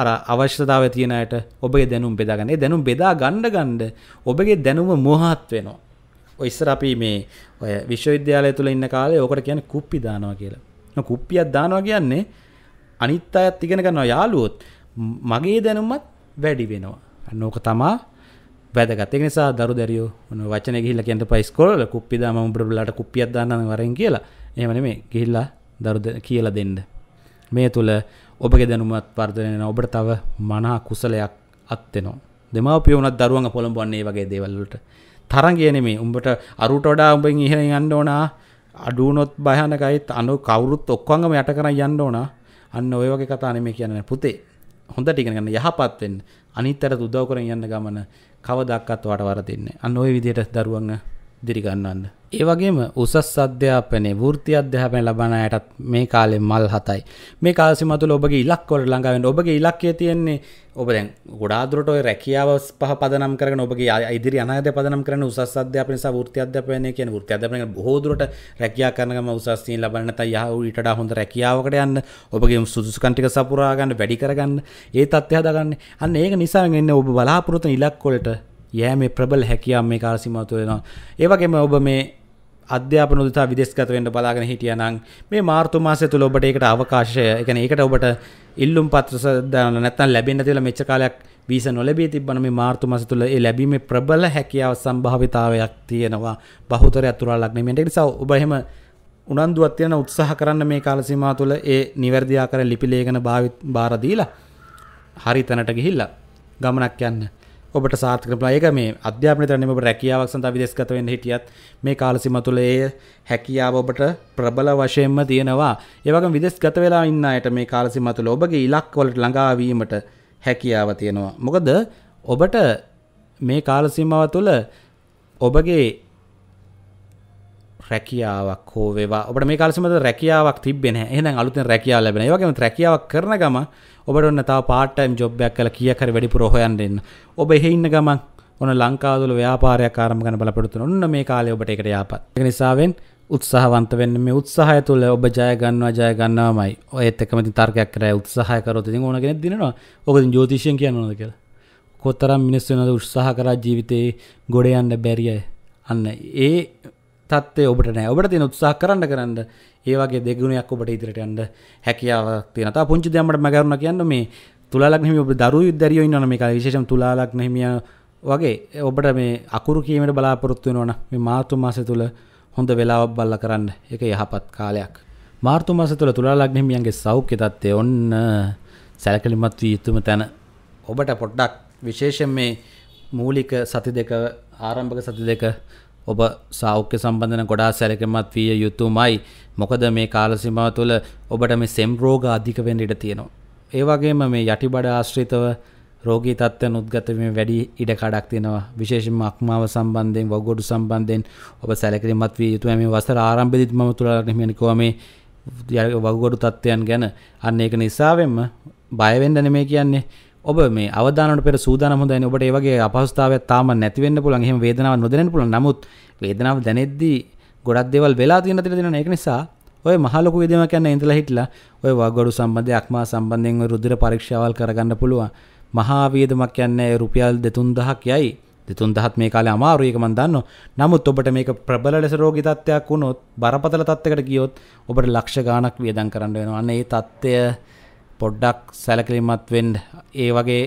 Speaker 1: අර අවශ්‍යතාව තියෙනයට ඔබගේ දැනුම් බෙදාගන්න දැනුම් බෙදා ගණ්ඩ ගණ්ඩ ඔබගේ දැනුම මොහත් වෙනවා ඔයිස්සර අපි මේ ඔය විශ්වවිද්‍යාලය තුළ ඉන්න කාලේ ඕකට කියන කුප්පි දානවා කියලා කුප්පියක් දානවා කියන්නේ අනිත් අයත් ඉගෙන ගන්නවා යාලුවොත් මගේ දැනුමත් වැඩි වෙනවා නෝක තමා වැදගත නිසා දරු දැරියෝ වචන ගිල්ල කියට පයිස්කොල කුප්පිදා ම බරලාට කුපියත් දන්න වරෙන් කියලා එමන මේ ගිහිල්ලා දරුද කියලා දෙන්න. මේ තුළ ඔබගේ දැනුමත් පර්ධනන ඔබට තව මනා කුසලයක් අත්තෙනවා. දෙමවපියවනත් දරුවන් පොළඹන්නේ වගේ දේවල්ලට තරන්ගයන මේ උඹට අරුට වඩා උඹෙන් ඉහ යන්න ඕනා අඩුවනොත් බයනකයිත් අනු කවුරුත් ඔක්වන්ගම යට කර යන්න ඕන අන්න ඔය වගේ කතාන මේ කියන පුතේ හොඳ ටිගෙනගන්න යහපත්වෙන් අනිත්තර උදව කරන යන්න ගමන කවදක්වත් වට වරදින්නේ අන්න ওই විදිහට දරුවන් දිරි ගන්නන්න ඒ වගේම උසස් අධ්‍යාපනය වෘත්ති අධ්‍යාපනය ලබන අයටත් මේ කාලේ මල් හතයි. මේ කාසිමතුල ඔබගේ ඉලක්කොට ළඟාවෙන් ඔබගේ ඉලක්කය තියෙන්නේ ඔබ දැන් ගොඩාදුරට ඔය රැකියාව පහ පදනම් කරගෙන ඔබගේ ඉදිරි අනාගතය පදනම් කරන උසස් අධ්‍යාපනය සහ වෘත්ති අධ්‍යාපනය කියන වෘත්ති අධ්‍යාපනය බොහෝ දුරට රැකියාව කරන ගම උසස් තීන් ලබන්න නැත්නම් යහ ඊට වඩා හොඳ රැකියාවකට යන්න ඔබගේ සුදුසුකම් ටික සපුරා ගන්න වැඩි කරගන්න ඒ තත්ත්වය හදාගන්න. අන්න ඒක නිසා වෙන්නේ ඔබ බලාපොරොත්තු ඉලක්ක වලට යෑමේ ප්‍රබල හැකියාව මේ කාලසීමාව තුළ එනවා. ඒ වගේම ඔබ මේ අධ්‍යාපන උදෙසා විදේශගත වෙන්න බලාගෙන හිටියනම් මේ මාර්තු මාසය තුල ඔබට ඒකට අවකාශය, ඒ කියන්නේ ඒකට ඔබට ඉල්ලුම් පත්‍ර දාන්න නැත්නම් ලැබෙන්න තියලා මෙච්ච කාලයක් වීසා නොලැබී තිබ්බන මේ මාර්තු මාසය තුල ඒ ලැබීමේ ප්‍රබල හැකියාව සම්භාවිතාවයක් තියෙනවා. බහුතරය අතුරාලක් නෙමෙයි. ඒ නිසා ඔබ එහෙම උනන්දුවත් තියෙන උත්සාහ කරන්න මේ කාල සීමාව තුළ ඒ නිවැරදි ආකාරයෙන් ලිපි ලේඛන භාවිත බාර දීලා හරි තැනට ගිහිල්ලා ගමනක් යන්න ඔබට සාර්ථකලයක මේ අධ්‍යාපන තරනම රැකියාවක් සඳ විදෙස්ගත වෙන්න හිටියත් මේ කාලසිම තුළ ඒ හැකියාව ඔබට ප්‍රබල වශයෙන්ම තියෙනවා ඒවගේ විදෙස්ගත වෙලා ඉන්න අයට මේ කාලසිම තුළ ඔබගේ ඉලක්වලට ළඟාවීමට හැකියාව තියෙනවා මොකද ඔබට මේ කාලසිමාව තුළ ඔබගේ රැකියාවක් හෝ වේවා ඔබට මේ කාලේ සමත රැකියාවක් තිබෙන්නේ නැහැ. එහෙනම් අලුතෙන් රැකියාව ලැබෙනවා. ඒ වගේම රැකියාවක් කරන ගමන් ඔබට ඔන්න තව part time job එකක් කරලා කීයක් හරි වැඩිපුර හොයන්න දෙන්න. ඔබ එහෙ ඉන්න ගමන් ඔන්න ලංකාව තුළ ව්‍යාපාරයක් ආරම්භ කරන්න බලාපොරොත්තු වෙන. ඔන්න මේ කාලේ ඔබට ඒකට යාපත්. ඒක නිසාවෙන් උත්සාහවන්ත වෙන්න මේ උත්සාහය තුළ ඔබ ජය ගන්නවා ජය ගන්නවාමයි. ඔයත් එක්කම ඉතින් තර්කයක් කරලා උත්සාහය කරොත් ඉතින් ඕන කෙනෙක් දිනනවා. ඕක ඉතින් ජ්‍යොතිෂයෙන් කියන්න ඕනද කියලා. කොතරම් මිනිස්සු වෙනවද උත්සාහ කරා ජීවිතේ ගොඩ යන්න බැරි අය. අන්න ඒ තත්වේ ඔබට නෑ ඔබට තියෙන උත්සාහ කරන්න කරන්න ඒවගේ දෙගුණයක් ඔබට ඉදිරියට යන්න හැකියාවක් තියෙන. තා පුංචි දෙයක් මගරුණ කියන්න මේ තුලාලක් හිමි ඔබ දරුවෝ ඉදරියෝ ඉන්නවනේ මේක විශේෂම තුලාලක් හිමියා වගේ ඔබට මේ අකුරු කියීමට බලාපොරොත්තු වෙනවන මේ මාර්තු මාසය තුල හොඳ වෙලාවක් බල්ලා කරන්න. ඒක යහපත් කාලයක්. මාර්තු මාස තුල තුලාලක් හිමියන්ගේ සෞඛ්‍ය තත්ත්වය ඔන්න සැලකිලිමත් වී යුතුම තැන. ඔබට පොඩ්ඩක් විශේෂයෙන් මේ මූලික සති දෙක ආරම්භක සති දෙක ඔබ සෞඛ්‍ය සම්බන්ධන ගොඩා සැලකමත් විය යුතුමයි මොකද මේ කාලසිමාව තුළ ඔබට මේ සෙම් රෝග අධික වෙන්න ඉඩ තියෙනවා. ඒ වගේම මේ යටිබඩ ආශ්‍රිතව රෝගී තත්ත්වයන් උද්ගතවීම වැඩි ඉඩ කඩක් තියෙනවා. විශේෂයෙන්ම අක්මාව සම්බන්ධයෙන් වගොඩු සම්බන්ධයෙන් ඔබ සැලකිලිමත් විය යුතුයි. මේ වසර ආරම්භයේදීත් මම තුලාගෙන මෙන්න කිව්වා මේ වගොඩු තත්ත්වයන් ගැන. අන්න ඒක නිසාවෙන්ම බය වෙන්න නෙමෙයි කියන්නේ ඔබ මේ අවධානට පෙර සූදානම් හොඳයි ඔබට ඒ වගේ අපහසුතාවයක් තාම නැති වෙන්න පුළුවන් එහෙම වේදනාවක් නොදැනෙන්න පුළුවන් නමුත් වේදනාව දැනෙද්දී ගොඩක් දේවල් වෙලා තියෙන දේ දෙනවා ඒක නිසා ඔය මහ ලොකු වේදනාවක් කියන්නේ ඉඳලා හිටලා ඔය වගඩු සම්බන්ධයෙන් අක්මා සම්බන්ධයෙන් ඔය රුධිර පරීක්ෂාවල් කරගන්න පුළුවන් මහා වේදමක් කියන්නේ රුපියල් 2000ක් යයි 2000ත් මේ කාලේ අමාරුයි ඒක මම දන්නවා නමුත් ඔබට මේක ප්‍රබල ලෙස රෝගී තත්ත්වයක් වුණොත් බරපතල තත්යකට ගියොත් ඔබට ලක්ෂ ගාණක් වියදම් කරන්න වෙනවා අන්න ඒ තත්ත්වය පොඩ්ඩක් සැලකිලිමත් වෙන්ඩ ඒ වගේ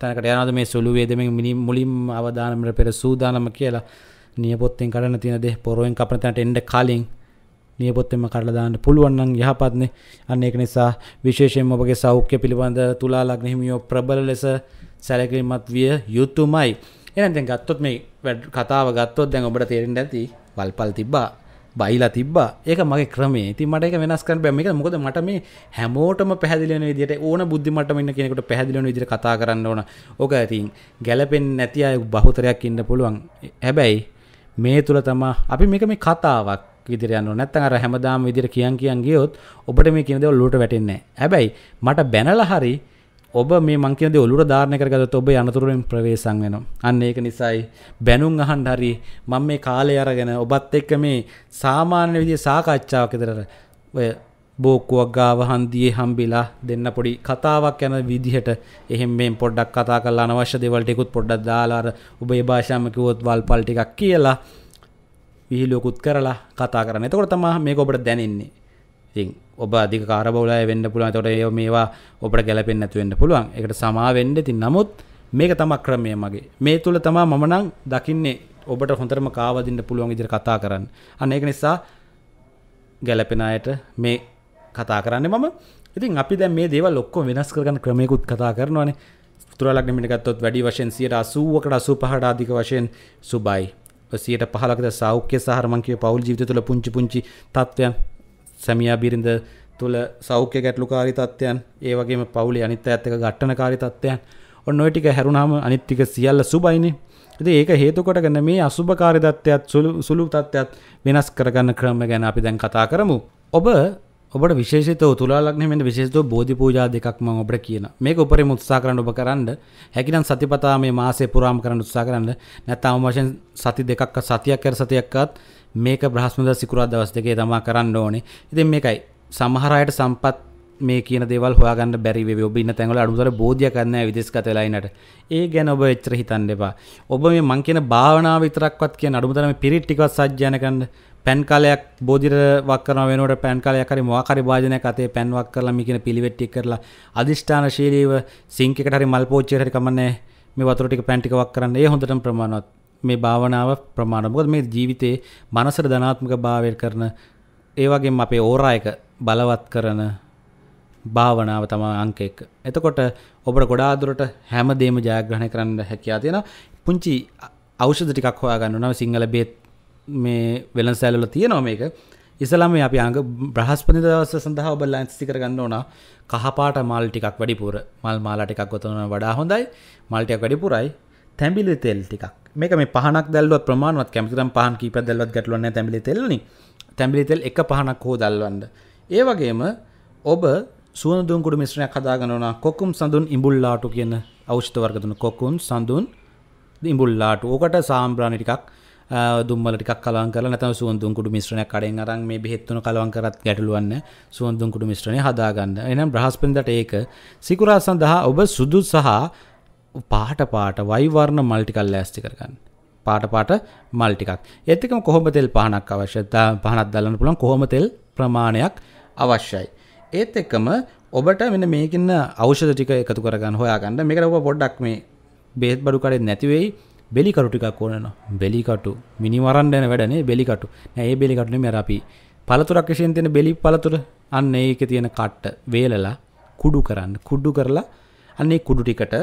Speaker 1: තැනකට යනද මේ සුළු වේදමෙන් මිනි මුලින් අවධානමට පෙර සූදානම කියලා නියපොත්තෙන් කරන තියෙනද පොරුවෙන් කපන තැනට එන්ඩ කලින් නියපොත්තෙම කරලදාන්න පුළුවන්නම් යහපත්නෙ අන්න ඒක නිසා විශේෂයෙන් ඔබගේ සෞඛ්‍ය පිළිබඳ තුලාලක් නහිමියෝ ප්‍රබල ලෙස සැලකිලිමත් විය යුතුමයි එන දැන් ගත්තොත් මේ වැඩ කතාව ගත්තොත් දැන් ඔබට තේරෙන් ඇති වල්පල් තිබ්බා බයිලා තිබ්බා ඒක මගේ ක්‍රමේ ති මට එක වෙනස්කර බැම එක මොකද මට මේ හැමෝටම පැදිලන විදිට ඕන බුද්ධිමටමන්න කෙනෙකුට පැදිලන විදිර කතා කරන්න ඕන ඕක ඇතින් ගැලපෙන් නැති අය බහුතරයක් ඉන්න පුළුවන් හැබැයි මේ තුළ තමා අපි මේක මේ කතාවක් විදිරයන්න නැත්තන් අර හැමදාම විදිර කියන් කියන් ගියොත් ඔබට මේ කියනදව ලෝට වැටෙන්නේ හැබැයි මට බැනල හරි ඔබ මේ මංකද ඔලුර ධාරණය කරගත ඔබ අනතුරුවෙන් ප්‍රවේශන් වෙන අන්න ඒක නිසයි බැනුම් අහන් හරි මං මේ කාලය අරගෙන ඔබත් එක්ක මේ සාමාන්‍ය විදිය සාකච්ඡාවක් ඉදරට ඔය බෝක්කුවක් ගාව හන්දියේ හම්බිලා දෙන්න පොඩි කතාවක් යන විදිහට එහෙම මේ පොඩ්ඩක් කතා කරලා අනවශ්‍ය දේවල් ටිකුත් පොඩ්ඩක් දාලා අර ඔබේ භාෂාවම කිව්වොත් වල්පල් ටිකක් කියලා විහිළුවකුත් කරලා කතා කරන්න. එතකොට තමයි මේක ඔබට දැනෙන්නේ. ඉතින් ඔබ අධික කාරබවුලය වෙන්න පුළුවන්. එතකොට ඒ මේවා ඔබට ගැලපෙන්නේ නැතු වෙන්න පුළුවන්. ඒකට සමා වෙන්න. ඉතින් නමුත් මේක තමයි ක්‍රමය මගේ. මේ තුල තමයි මම නම් දකින්නේ ඔබට හොඳටම කාවදින්න පුළුවන් විදිහට කතා කරන්න. අන්න ඒක නිසා ගැලපෙන අයට මේ කතා කරන්නේ මම. ඉතින් අපි දැන් මේ දේවල් ඔක්කොම වෙනස් කරගන්න ක්‍රමයකට කතා කරනවානේ. තුරලක්නමිට ගත්තොත් වැඩි වශයෙන් 180කට 85කට අධික වශයෙන් සුබයි. 115කද සෞඛ්‍ය සහරමන් කියේ පෞල් ජීවිතය තුළ පුංචි පුංචි තත්ත්වයන් සැමියා බිරිඳ තුළ සෞඛ්‍ය ගැටලුකාරී තත්ත්වයන් ඒ වගේම පවුලේ අනිත් අයත් එක්ක ඝට්ටන කාරී තත්ත්වයන් ඔන්න ওই ටික හැරුණාම අනිත් ටික සියල්ල සුබයිනේ ඉතින් ඒක හේතු කොටගෙන මේ අසුභකාරී தත්ත්වයත් සුළු සුළු தත්ත්වයත් වෙනස් කරගන්න ක්‍රම ගැන අපි දැන් කතා කරමු ඔබ ඔබට විශේෂිත තුලා ලග්න මෙන්න විශේෂිතව බෝධි පූජා දෙකක් මම ඔබට කියන මේක උපරිම උත්සාහ කරන්න ඔබ කරන්න හැකිනම් සතිපතා මේ මාසේ පුරාම කරන්න උත්සාහ කරන්න නැත්නම් වශයෙන් සති දෙකක් සතියක් කර සතියක්වත් මේක බ්‍රහස්මද සිකුරා දවස් දෙකේ තමා කරන්න ඕනේ ඉතින් මේකයි සමහර අයට සම්පත් මේ කියන දේවල් හොයාගන්න බැරි වෙවි ඔබ ඉන්න තැන්වල අනුතර බෝධිය ගන්න විදේශගත වෙලා ඉන්නට ඒ ගැන ඔබ එච්චර හිතන්න එපා ඔබ මේ මං කියන භාවනාව විතරක්වත් කියන අනුතර මේ පිරිත් ටිකවත් සජ්ජායන කරන්න පැන් කාලයක් බෝධිර වක් කරන වෙනුවට පැන් කාලයක් හරි මොකක් හරි භාජනයක් අතේ පැන් වක් කරලා මේ කියන පිළිවෙත් ටික කරලා අදිෂ්ඨාන ශීලීව සිංක් එකට හරි මල් පෝච්චියකට හරි කමන්නේ මේ වතුර ටික පැන් ටික වක් කරන්න ඒ හොඳටම ප්‍රමාණවත් මේ භාවනාව ප්‍රමාණ මොකද මේ ජීවිතේ මනසට ධනාත්මක භාවය කරන ඒ වගේම අපේ ඕරා එක බලවත් කරන භාවනාව තමයි අංක 1. එතකොට ඔබට ගොඩාක් දුරට හැමදේම ජයග්‍රහණය කරන්න හැකියාව තියෙනවා. පුංචි ඖෂධ ටිකක් හොයාගන්න ඕන සිංහල බේත් මේ වෙළඳසැලවල තියෙනවා මේක. ඉස්සලම මේ අපි අංග බ්‍රහස්පති දවස සඳහා ඔබ ලෑන්ස්ටි කරගන්න ඕන. කහපාට මල් ටිකක් වැඩිපුර. මල් මාලා ටිකක් ගොතන වඩා හොඳයි. මල් ටිකක් වැඩිපුරයි. තැඹිලි තෙල් ටිකක්. මේක මේ පහනක් දැල්ලුවත් ප්‍රමාණවත් කැමිතරම් පහන් කීප දැල්ලත් ගැටලුවන්න තැමිලි තෙල්ලනි තැමිලි තෙල් එක පහනක් හෝ දල්වන්න ඒ වගේම ඔබ සුවදුන්කුඩු මිශ්‍රණයක් හදාගනන කොකුම් සඳුන් ඉඹුල්ලාටු කියන අවෂ්ත වර්ගතුන කොකුන් සඳුන් ඉඹුල්ලාට ඕකට සාම්බ්‍රාණ ටිකක් දුම්මල ටිකක් කලන් කරලා නැත්නම් සුවඳුන්කුඩු මිශ්‍රණයක් කඩෙන් අරන් මේ බෙහෙත් තුන කලවම් කරත් ගැටලුවන්න සුවඳුන්කුඩු මිශ්‍රණය හදාගන්න. එහෙනම් බ්‍රහස්පතින්දට ඒක සිකුරා සඳහා ඔබ සුදු සහ පාට පාට වයිවර්ණ මල්ටිකල් ලෑස්ති කරගන්න පාට පාට මල් ටිකක් ඒත් එකම කොහොම තෙල් පහනක් අවශ්‍යතා පහනක් දල්ලන්න පුළුවන් කොහොම තෙල් ප්‍රමාණයක් අවශ්‍යයි ඒත් එක්කම ඔබට මෙන්න මේකින්න ඖෂධ ටික එකතු කරගන්න හොයාගන්න මේකට ඔබ පොඩ්ඩක් මේ බේත් බඩු කඩේ නැති වෙයි බෙලිකටු ටිකක් ඕනනවා බෙලිකටු මිනි වරන්න යන වැඩනේ බෙලිකටු නෑ ඒ බෙලිකටු නෙමෙයි අර අපි පළතුරක් විශේෂයෙන් තියෙන බෙලි පළතුර අන්න ඒකේ තියෙන කට්ට වේලලා කුඩු කරන්න කුඩු කරලා අන්න ඒ කුඩු ටිකට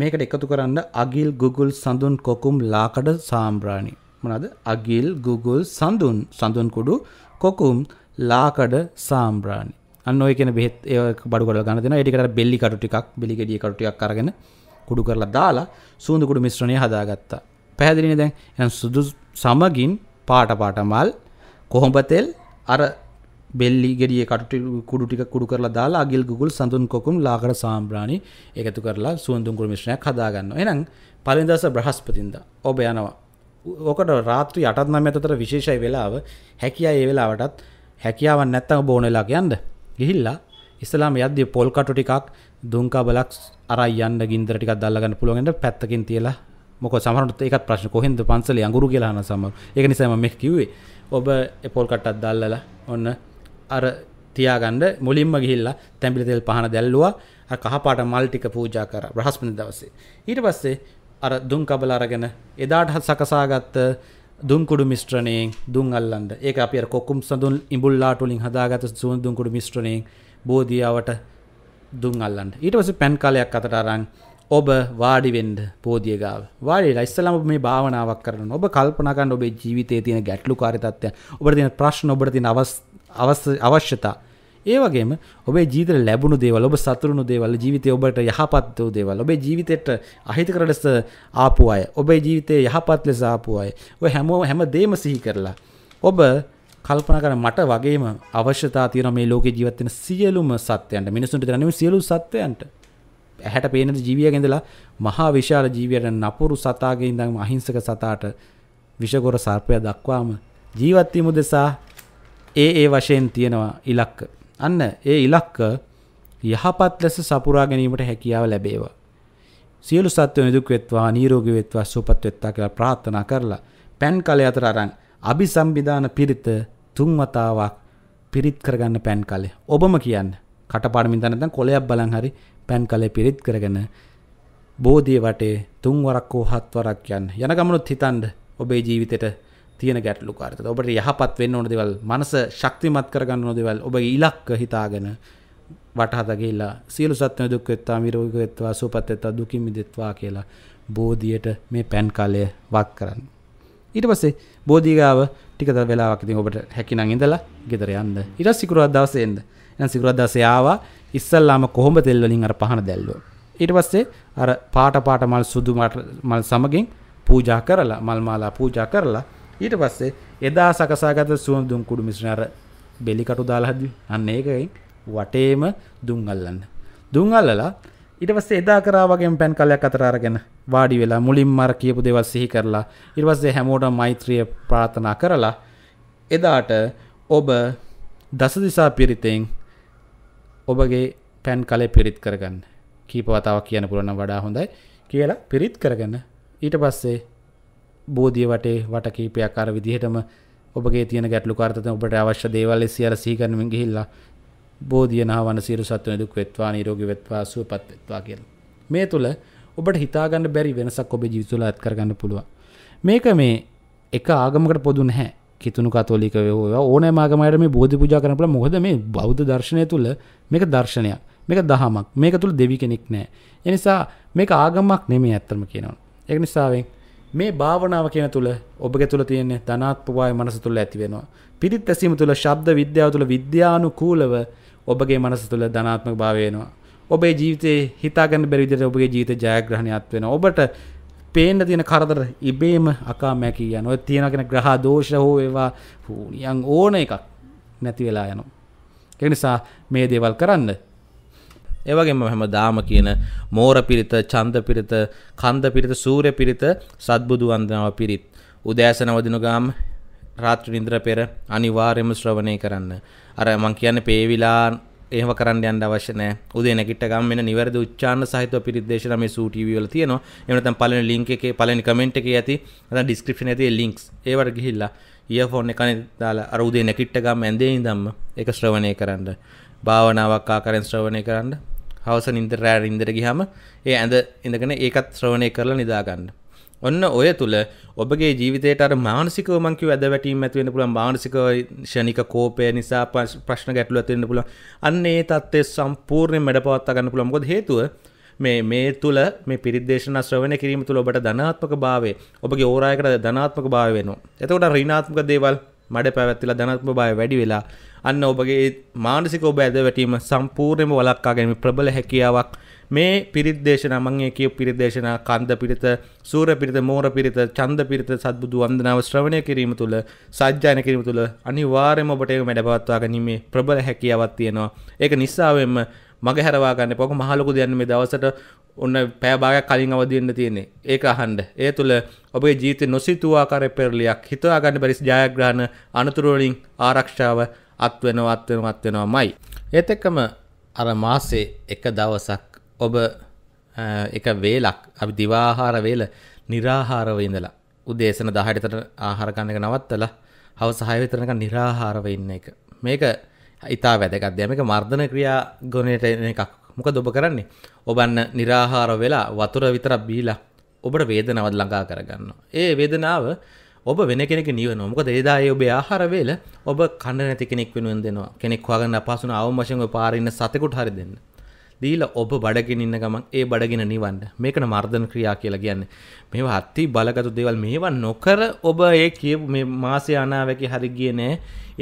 Speaker 1: මේකට එකතු කරන්න අගිල් ගුගුල් සඳුන් කොකුම් ලාකඩ සාම්බ්‍රාණි. මොනද අගිල් ගුගුල් සඳුන් සඳුන් කුඩු කොකුම් ලාකඩ සාම්බ්‍රාණි. අන්න ඔය කියන බෙහෙත් ඒ බඩු කරලා ගන්න දෙනවා. ඒකට බෙල්ලි කටු ටිකක්, බෙලි ගෙඩිය කටු ටිකක් අරගෙන කුඩු කරලා දාලා සූඳු කුඩු මිශ්‍රණය හදාගත්තා. පැහැදිලිනේ දැන්. එහෙනම් සුදු සමගින් පාට පාට මල් කොහොඹ තෙල් අර බෙල්ලි ගෙඩිය කටු කුඩු ටික කුඩු කරලා දාලා අගිල් ගුගුල් සඳුන් කොකුම් ලාකර සාම්බ්‍රාණි එකතු කරලා සුවඳුන් කුරු මිශ්‍රණයක් හදාගන්නවා. එහෙනම් පළවෙනි දවසේ බ්‍රහස්පතින්දා ඔබ යනවා. ඔකට රාත්‍රී 8ත් 9ත් අතර විශේෂයි වෙලාව. හැකියා ඒ වෙලාවටත් හැකියාවක් නැත්තම් ඔබ ඕන වෙලාවක යන්න. ගිහිල්ලා ඉස්ලාම යද්දී පොල් කටු ටිකක් දුම්කා බලක් අරයි යන්න ගින්දර ටිකක් දාලා ගන්න පුළුවන් පැත්තකින් තියලා මොකද සමහරවිට ඒකත් ප්‍රශ්න කොහෙන්ද පන්සලේ අඟුරු කියලා අහන සමහර. ඒක නිසා මම මේක කිව්වේ. ඔබ පොල් කට්ටක් දාලා ඔන්න අර තියාගන්න මුලින්ම ගිහිල්ලා තැපිලි තෙල් පහන දැල්ලුවා අර කහපාට මල් ටික පූජා කරා බ්‍රහස්පති දවසේ. ඊට පස්සේ අර දුම් කබල අරගෙන එදාට සකසාගත්ත දුම්කුඩු මිස්ත්‍රණයෙන් දුම් අල්ලන්න ඒක අපි අර කොකුම් සඳුන් ඉඹුල්ලා ටුලින් හදාගත්ත සුවන් දුම්කුඩු මිස්ත්‍රණයෙන් බෝධියාවට දුම් අල්ලන්න. ඊට පස්සේ පැන් කාලයක් අතට අරන් ඔබ වාඩි වෙන්න බෝධිය ගාව. වාඩිලා ඉස්සෙල්ලාම මේ භාවනාවක් කරනවා. ඔබ කල්පනා කරන්න ඔබේ ජීවිතයේ තියෙන ගැටලුකාරී තත්ත්වයන්, ඔබට තියෙන ප්‍රශ්න, ඔබට තියෙන අවස් අවස්ස අවශ්‍යතා ඒ වගේම ඔබේ ජීවිතේ ලැබුණු දේවල් ඔබ සතුරුණු දේවල් ජීවිතේ ඔබට යහපත් වූ දේවල් ඔබේ ජීවිතයට අහිතකර ලෙස ආපු අය ඔබේ ජීවිතේ යහපත් ලෙස ආපු අය ඔය හැමෝම හැම දෙම සිහි කරලා ඔබ කල්පනා කරන මට වගේම අවශ්‍යතා තියෙන මේ ලෝකේ ජීවත් වෙන සියලුම සත්ත්වයන්ට මිනිසුන්ට විතර නෙමෙයි සියලු සත්ත්වයන්ට ඇහැට පේන ජීවියක ඉඳලා මහා විශාල ජීවියට නපුරු සතාගේ ඉඳන් අහිංසක සතාට විෂගොර සර්පයා දක්වාම ජීවත් වීම දෙසා ඒ ඒ වශයෙන් තියෙනවා ඉලක්ක අන්න ඒ ඉලක්ක යහපත් ලෙස සපුරා ගැනීමට හැකියාව ලැබේවා සියලු සත්ව නිදුක් වෙත්වා නිරෝගී වෙත්වා සුවපත් වෙත්වා කියලා ප්‍රාර්ථනා කරලා පැන් කලේ අතර අරන් අභිසම්බිදාන පිරිත තුන් වතාවක් පිරිත් කරගන්න පැන් කලේ ඔබම කියන්න කටපාඩමින් දන්න නැත්නම් කොලයක් බලන් හරි පැන් කලේ පිරිත් කරගෙන බෝධිය වටේ තුන් වරක් හෝ හත් වරක් යන්න යන ගමනොත් හිතන්න ඔබේ ජීවිතේට තියෙන ගැටලු කාර්ත ඔබට යහපත් වෙන්න ඕන දෙවල් මනස ශක්තිමත් කරගන්න නොදෙවල් ඔබ ඉලක්ක හිතාගෙන වටහතගේල්ලා සියලු සත්ව දුක්වෙත්වා මිරෝගවෙත්වා සුපත්තත්තා දුකිමි දෙත්වා කියලා බෝධියට මේ පැන් කාලය වක් කරන්න. ඊට පස්සේ බෝධීගාව ටිකත වෙලාවක්ති ඔබට හැකිනම් ඉඳලා ගෙදර යන්න ඉට සිකුරත් දවසේෙන්ද එන සිකුරත් දසයාවා ඉස්සල්ලාම කොහොම තෙල්වලින් අර පහන දැල්ලෝ. ඊට පස්සේ අර පාට පාට මල් සුදු මල් සමගින් පූජා කරලා මල්මාලා පූජා කරලා ඊට පස්සේ එදා සකසාගත සුවම් දුම් කුඩු මිශ්‍රණාර බෙලිකටු දාලාහදි අන්න ඒකෙන් වටේම දුම් අල්ලන්න. දුම් අල්ලලා ඊට පස්සේ එදා කරා වගේ පැන් කලයක් අතර අරගෙන වාඩි වෙලා මුලින්ම අර කියපු දේවල් සිහි කරලා ඊට පස්සේ හැමෝටම මෛත්‍රිය ප්‍රාර්ථනා කරලා එදාට ඔබ දසදිසා පිරිතෙන් ඔබගේ පැන් කලේ පිරිත් කරගන්න. කීප වතාවක් කියන පුළුවන් වඩා හොඳයි කියලා පිරිත් කරගන්න. ඊට පස්සේ බෝධිය වටේ වට කීපයක් අර විදිහටම ඔබගේ තියෙන ගැටලු කාර්තතන ඔබට අවශ්‍ය දේවල් සියල්ල සිහි කරමින් ගිහිල්ලා බෝධිය නහවන සියලු සත්වන දුක් වෙත්වා නිරෝගී වෙත්වා සුවපත් වෙත්වා කියලා. මේ තුල ඔබට හිතාගන්න බැරි වෙනසක් ඔබේ ජීවිත තුළ ඇති කරගන්න පුළුවන්. මේක මේ එක ආගමකට පොදු නැහැ. කිතුණු කතෝලික වේවා ඕනෑම ආගමකට මේ බෝධි පූජා කරන්න පුළුවන්. මොකද මේ බෞද්ධ දර්ශනය තුල මේක දර්ශනයක්. මේක දහමක්. මේක තුල දෙවි කෙනෙක් නැහැ. ඒ නිසා මේක ආගමක් නෙමෙයි ඇත්තම කියනවා. ඒක නිසා වෙන්නේ මේ භාවනාව කියන තුළ ඔබගේ තුළ තියෙන්නේ ධනාත්මකවාය මනස තුළ ඇති වෙනවා. පිරිත් ඇසීම තුළ ශබ්ද විද්‍යාව තුළ විද්‍යානුකූලව ඔබගේ මනස තුළ ධනාත්මක භාවය එනවා. ඔබේ ජීවිතේ හිතාගන්න බැරි විදිහට ඔබගේ ජීවිත ජයග්‍රහණයක් වෙනවා. ඔබට පේන්න තියෙන කරදර ඉබේම අකාමැකී යනවා. ඔය තියෙන කෙන ග්‍රහ දෝෂ හෝ ඒවා හුනියන් ඕන එකක් නැති වෙලා යනවා. ඒ නිසා මේ දේවල් කරන්න ඒවගේම හැම දාම කියන මෝර පිරිත චන්ද පිරිත කන්ද පිරිත සූරය පිරිත සත්බුදු වන්දනාව පිරිත් උදෑසනවදින ගාම් රාත්‍ර නිින්ද්‍ර පෙර අනිවාර්යම ශ්‍රවණය කරන්න අර මං කියන්න පේවිලා ඒව කරන්න යන්න අවශ්‍ය නැහැ. උදේ නැගිට ගම මෙන්න නිවැරදි උච්චාරණ සහිතව පිරිත් දේශනා මේ සූ ටීවී වල තියෙනවා. එහෙම නැත්නම් පළවෙනි link එකේ පළවෙනි comment එකේ ඇති නැත්නම් description එකේ links ඒවට ගිහිල්ලා ඉයෆෝන් එකනේ දාලා අර උදේ නැගිට ගම ඇඳේ ඉඳන්ම ඒක ශ්‍රවණය කරන්න. භාවනාවක් ආකාරයෙන් ශ්‍රවණය කරන්න. හවස නින්දර රෑ ඉන්දර ගිහම ඒ ඇඳ ඉඳගෙන ඒකත් ශ්‍රවණය කරලා නිදාගන්න ඔන්න ඔය තුළ ඔබගේ ජීවිතයට මානසික මංකිව ඇද වැටීම ඇතිවෙන පුළන් මානසික ෂණික කෝපය නිසා පස් ප්‍රශ්න ගැටලු ඇතිවෙන්න පුළන් අන්න ඒ තත්ත්වය සම්පූර්ණයෙන් මැඩ පවත්තා ගන්න පුළුවන් මොකද හේතුව මේ මේ තුළ මේ පිරිදේශන ශ්‍රවණය කිරීම තුළ ඔබට ධනාත්මක භාවය ඔබගේ ඕරායකට ධනාත්මක භාව වෙනවා එතකොට ඍණාත්මක දේවල් මඩ පැවැත්තිලා ධනත්ම බය වැඩි වෙලා අන්න ඔබගේ මානසික ඔබ ඇද වැටීම සම්පූර්ණයම වලක්කා ගැනීම ප්‍රබල හැකියාවක් මේ පිරිත් දේශනා මම ඒ කියපු පිරිත් දේශනා කන්ද පිරිත සූර පිරිත මෝර පිරිත ඡන්ද පිරිත සත්බුදු වන්දනාව ශ්‍රවණය කිරීම තුළ සජ්ජායන කිරීම තුළ අනිවාර්යයෙන්ම ඔබට ඒක මැඩපවත්වා ගැනීමේ ප්‍රබල හැකියාවක් තියෙනවා ඒක නිසාවෙන්ම මග හැරවාගන්න පොක මහලොකු දෙයන්න මේ දවසට ඔන්න පෑභාගයක් කලින් අවදන්න තියන්නේ ඒක අහන්ඩ ඒ තුළ ඔබේ ජීත නොසිතුවාකාර පෙරලියක් හිතවාගන්න පරිස් ජයග්‍රහණ අනතුරුවලින් ආරක්ෂාව අත්වෙනව අත්වෙන අත්වෙනවා මයි. ඒත් එක්කම අර මාසේ එක දවසක් ඔබ එක වේලක් අපි දිවාහාර වේල නිරාහාරව ඉඳලා උදේසන දහයටතට ආහාරගන්නක නවත්තලා හව සහයවිතරනක නිරාහාරව ඉන්න එක මේක ඉතා වැදගත්දයමක මර්ධන ක්‍රියා ගොනයට එන එකක් මොක දොබ කරන්නේ ඔබන්න නිරාහාර වෙලා වතුර විතරක් බීලා ඔබට වේදනවත් ලඟා කරගන්න. ඒ වේදනාව ඔබ වෙන කෙනෙක් නිව නොමක දේදාය ඔබේ ආහාරවේල ඔබ කණඩ නැති කෙනෙක් වෙනුවෙන් දෙනවා කෙනෙක් වගන්න පසුන අවමශයව පාරන්න සතකුට හරි දෙන්න. දීල ඔබ බඩගෙන ඉන්න ගමන් ඒ බඩගෙන නිවන්න මේකන මර්ධන ක්‍රියා කියලා කියන්න මේ හත්ති බලගතු දේවල් මේවා නොකර ඔබ ඒ කිය මාසය අනාවැකි හරි ගියනෑ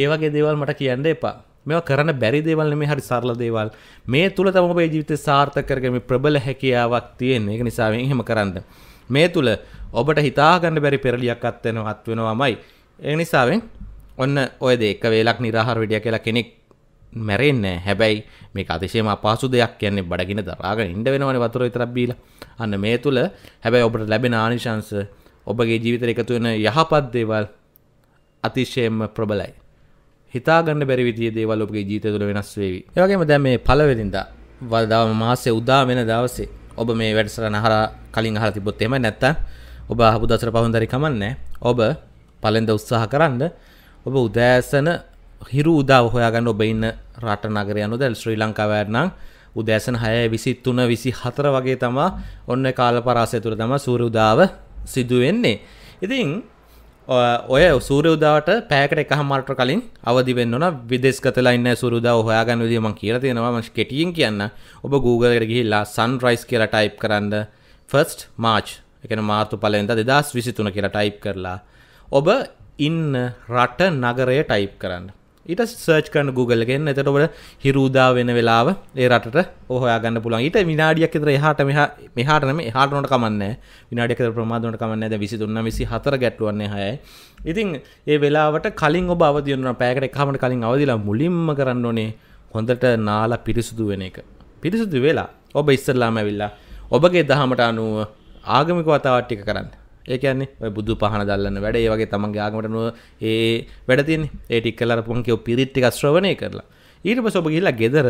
Speaker 1: ඒවගේ දේවල් මට කියන්න එපා මෙ කරන බැරි දේවල් මේ හරි සරල දේවල් මේ තුළ තම ඔබේ ජීවිත සාර්ථක කරගම ප්‍රබල හැකියාවක් තියෙන එක නිසාවෙන් එහෙම කරන්න මේ තුළ ඔබට හිතාගන්න බැරි පෙරලියක් අත්වෙන අත්වෙනවාමයි ඒ නිසාවෙන් ඔන්න ඔය දෙක වේලක් නිරහර විඩිය කියලා කෙනෙක් මැරෙන්න හැබැයි මේ අතිශයම අපාසු දෙයක් කියන්නේ බඩගෙන දරාගෙන ඉන්න වෙනවනේ වතුර විතරක් බීලා අන්න මේ තුළ හැබැයි ඔබට ලැබෙන ආනිශංස ඔබගේ ජීවිතේ එකතු වෙන යහපත් දේවල් අතිශයම ප්‍රබලයි හිතාගන්න බැරි විදිිය දේවල් ඔබගේ ජීත තුළ වෙනස් වේවි ඒවගේම දැ මේ පලවෙදින්දා වදදාම මාසේ උදා වෙන දවසේ ඔබ මේ වැඩසර නහර කලින් හර තිබොත් එම නැත්ත ඔබ හබු දසර පහුන්දරි කමන්නේ ඔබ පලෙන්ද උත්සාහ කරන්න ඔබ උදෑසන හිරු උදාව හොයාගන්න ඔබ ඉන්න රට නගරයනු දැල් ශ්‍රී ලංකාවෑරනම් උදෑසන හය විසිත් තුන විසි හතර වගේ තමා ඔන්න කාල පරාසය තුළ තම සූර උදාව සිදුවෙන්නේ. ඉතින් ඔය සූරයුදාවට පෑකට එක හමල්ට කලින් අවදි වෙන්නන විදෙස්කතලා ඉන්න සුරුදා හොයාගන්න විදිම කියර තියෙනවා මං කෙටියෙන් කියන්න ඔබ Googleකට ගිහිල්ලා සන්රයිස් කියලා ටයිප් කරන්න ෆස්ට් මාච් එකන මාර්තු පලෙන්ද දෙදස් විසිතුන කියලා ටයිප් කරලා ඔබ ඉන්න රට නගරය ටයිප් කරන්න ඊට සර්ච් කරන Google එකෙන් එතට ඔබට හිරුදා වෙන වෙලාව ඒ රටට ඔහොයා ගන්න පුළුවන් ඊට විනාඩියක් විතර එහාට මෙහා මෙහාට නෙමෙයි එහාට උනට කමන්නේ විනාඩියක් විතර ප්‍රමාද උනට කමන්නේ දැන් 23 24 ගැටුවන්නේ 6යි ඉතින් ඒ වෙලාවට කලින් ඔබ අවදි වෙනවා පැයකට එකමකට කලින් අවදිලා මුලින්ම කරන්න ඕනේ හොඳට නාලා පිරිසුදු වෙන එක පිරිසුදු වෙලා ඔබ ඉස්සරලාම ඇවිල්ලා ඔබගේ දහමට අනුව ආගමික වතාවත් ටික කරන්න ඒකන්නේ බුදු පහන දල්ලන්න වැඩ ඒ වගේ තමන්ගේ ආගමට නුව ඒ වැඩතින් ඒටික් කලර පුන්කෝ පිරිට්ටි ශ්‍රවණය කරලා ඊට පස ඔබ කියලා ගෙදර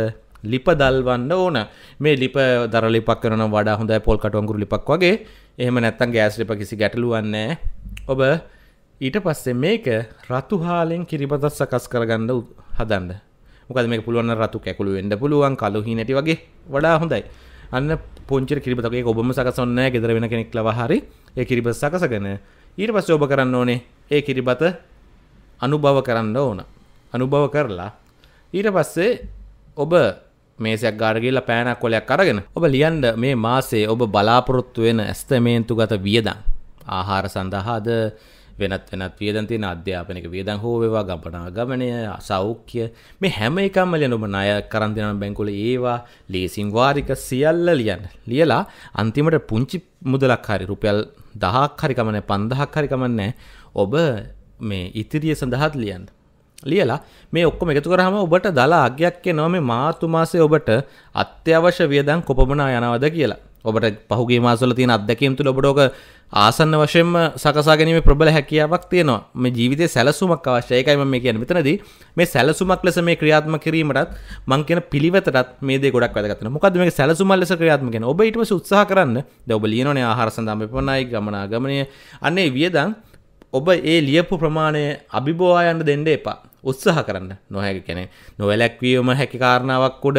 Speaker 1: ලිප දල්වන්න ඕන මේ ලිප දර ලිපක් කරන වඩා හොඳයි පොල් කටුවන්ගුරු ලිපක් වගේ එහෙම නැත්තන් ගෑස් ලිප කිසි ගැටලුවන්නේ ඔබ ඊට පස්සේ මේක රතුහාලෙන් කිරිපතත් සකස් කරගන්න හදන්න මොකද මේ පුළුවන් රතු කැකුළු වෙන්න පුළුවන් කලු හිනටි වගේ වඩා හොඳයි අන්න පුංචි කිරිබතකගේ ඔබම සකසන්න ගෙදර වෙන කෙනෙක් ලවහරි ඒ කිරිබත් සකසගෙන ඊට පස්ස ඔබ කරන්න ඕනේ ඒ කිරිබත අනුභව කරන්න ඕන අනුභව කරලා ඊට පස්සේ ඔබ මේසයක් ගාඩගල්ල පෑනක් කොලයක් කරගෙන ඔබ ලියන්ඩ මේ මාසේ ඔබ බලාපොරොත්තු වෙන ඇස්තමේන්තු ගත වියදම් ආහාර සඳහාද වෙනත් වෙනත් වියදන් තියෙන අධ්‍යාපනික වියදන් හෝ වේවා ගම්පනා ගමනය සෞඛ්‍ය මේ හැම එකම ලියනම ණය කරන් දෙනන බැංකුවල ඒවා ලේසින් වාරික සියල්ල ලියන්න. ලියලා අන්තිමට පුංචි මුදලක් හරි රුපියල් 1000ක් හරි කමන්නේ 5000ක් හරි කමන්නේ ඔබ මේ ඉතිරිය සඳහාත් ලියන්න. ලියලා මේ ඔක්කොම එකතු කරාම ඔබට දලා අගයක් එනවා මේ මාර්තු මාසයේ ඔබට අත්‍යවශ්‍ය වියදම් කොපමණ යනවද කියලා. ඔබට පහුගේ මාසල තියෙන අත්දැකීම් තුළ ඔබට ඕක ආසන්න වශයෙන්ම සකසා ගැනීම ප්‍රබල හැකියාවක් තියෙනවා මේ ජීවිතය සැලසුමක් අවශ්‍යයි ඒකයි මම කියන්නේ මෙතනදී මේ සැලසුමක් ලෙස මේ ක්‍රියාත්මක කිරීමටත් මං කියන පිළිවෙතටත් මේ දේ ගොඩක් වැදගත් වෙනවා මොකද්ද මේක සැලසුමක් ලෙස ක්‍රියාත්මක කරන ඔබ ඊට පස්සේ උත්සාහ කරන්න දැන් ඔබ ලියනෝනේ ආහාර සඳහා මෙපමණයි ගමනාගමනය අන්නේ වියදම් ඔබ ඒ ලියපු ප්‍රමාණය අභිබෝවා යන්න දෙන්න එපා උත්සාහ කරන්න නොහැකි කෙනෙක් නොවැළැක්වීම හැකි කාරණාවක් උඩ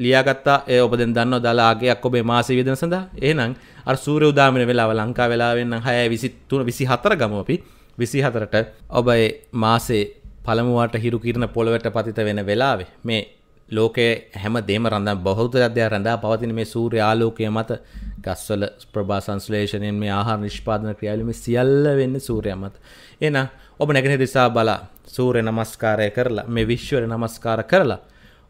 Speaker 1: ලියාගත්තා ඒ ඔබදෙන් දන්න දලාගේයක් ඔබේ මාසි විදන සඳහා ඒනම් අර සූර උදාමන වෙලාව ලංකා වෙලාවෙන්න හය විසිත්තුන විසි හතර ගම අපි විසි හතරට ඔබයි මාසේ පළමුවට හිරු කිරණ පොළොවට පතිත වෙන වෙලාවේ මේ ලෝකයේ හැම දේම රඳම් බෞද්ධ අධ්‍යය රඳා පවතින මේ සූර්ය ආලෝකය මත ගස්වල ප්‍රභා සංස්ලේෂණයෙන් මේ ආහාර නිෂ්පාදන ක්‍රියාවලින් සියල්ල වෙන්නේ සූර්යයා මත. එහෙනම් ඔබ නැගෙනහිර දිසා බලා සූර්ය නමස්කාරය කරලා මේ විශ්වර නමස්කාර කරලා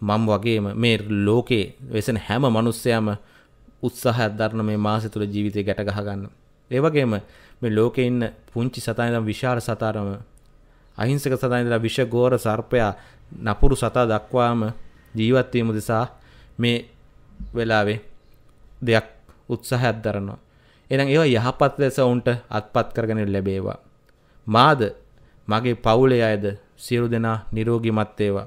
Speaker 1: මම් වගේම මේ ලෝකේ වෙසෙන හැම මනුස්සයම උත්සාහයක් දරන මේ මාසය තුළ ජීවිතය ගැට ගහගන්න. ඒ වගේම මේ ලෝකේ ඉන්න පුංචි සතා ඉඳන් විශාල සතාරම අහිංසක සතා ඉඳලා විෂගෝර සර්පයා නපුරු සතා දක්වාම ජීවත් වීම දෙසා මේ වෙලාවේ දෙයක් උත්සාහයක් දරනවා. එහෙනම් ඒවා යහපත් ලෙස උන්ට අත්පත් කරගෙන ලැබේවා. මාද මගේ පවුලේ අයද සියලු දෙනා නිරෝගීමත් වේවා.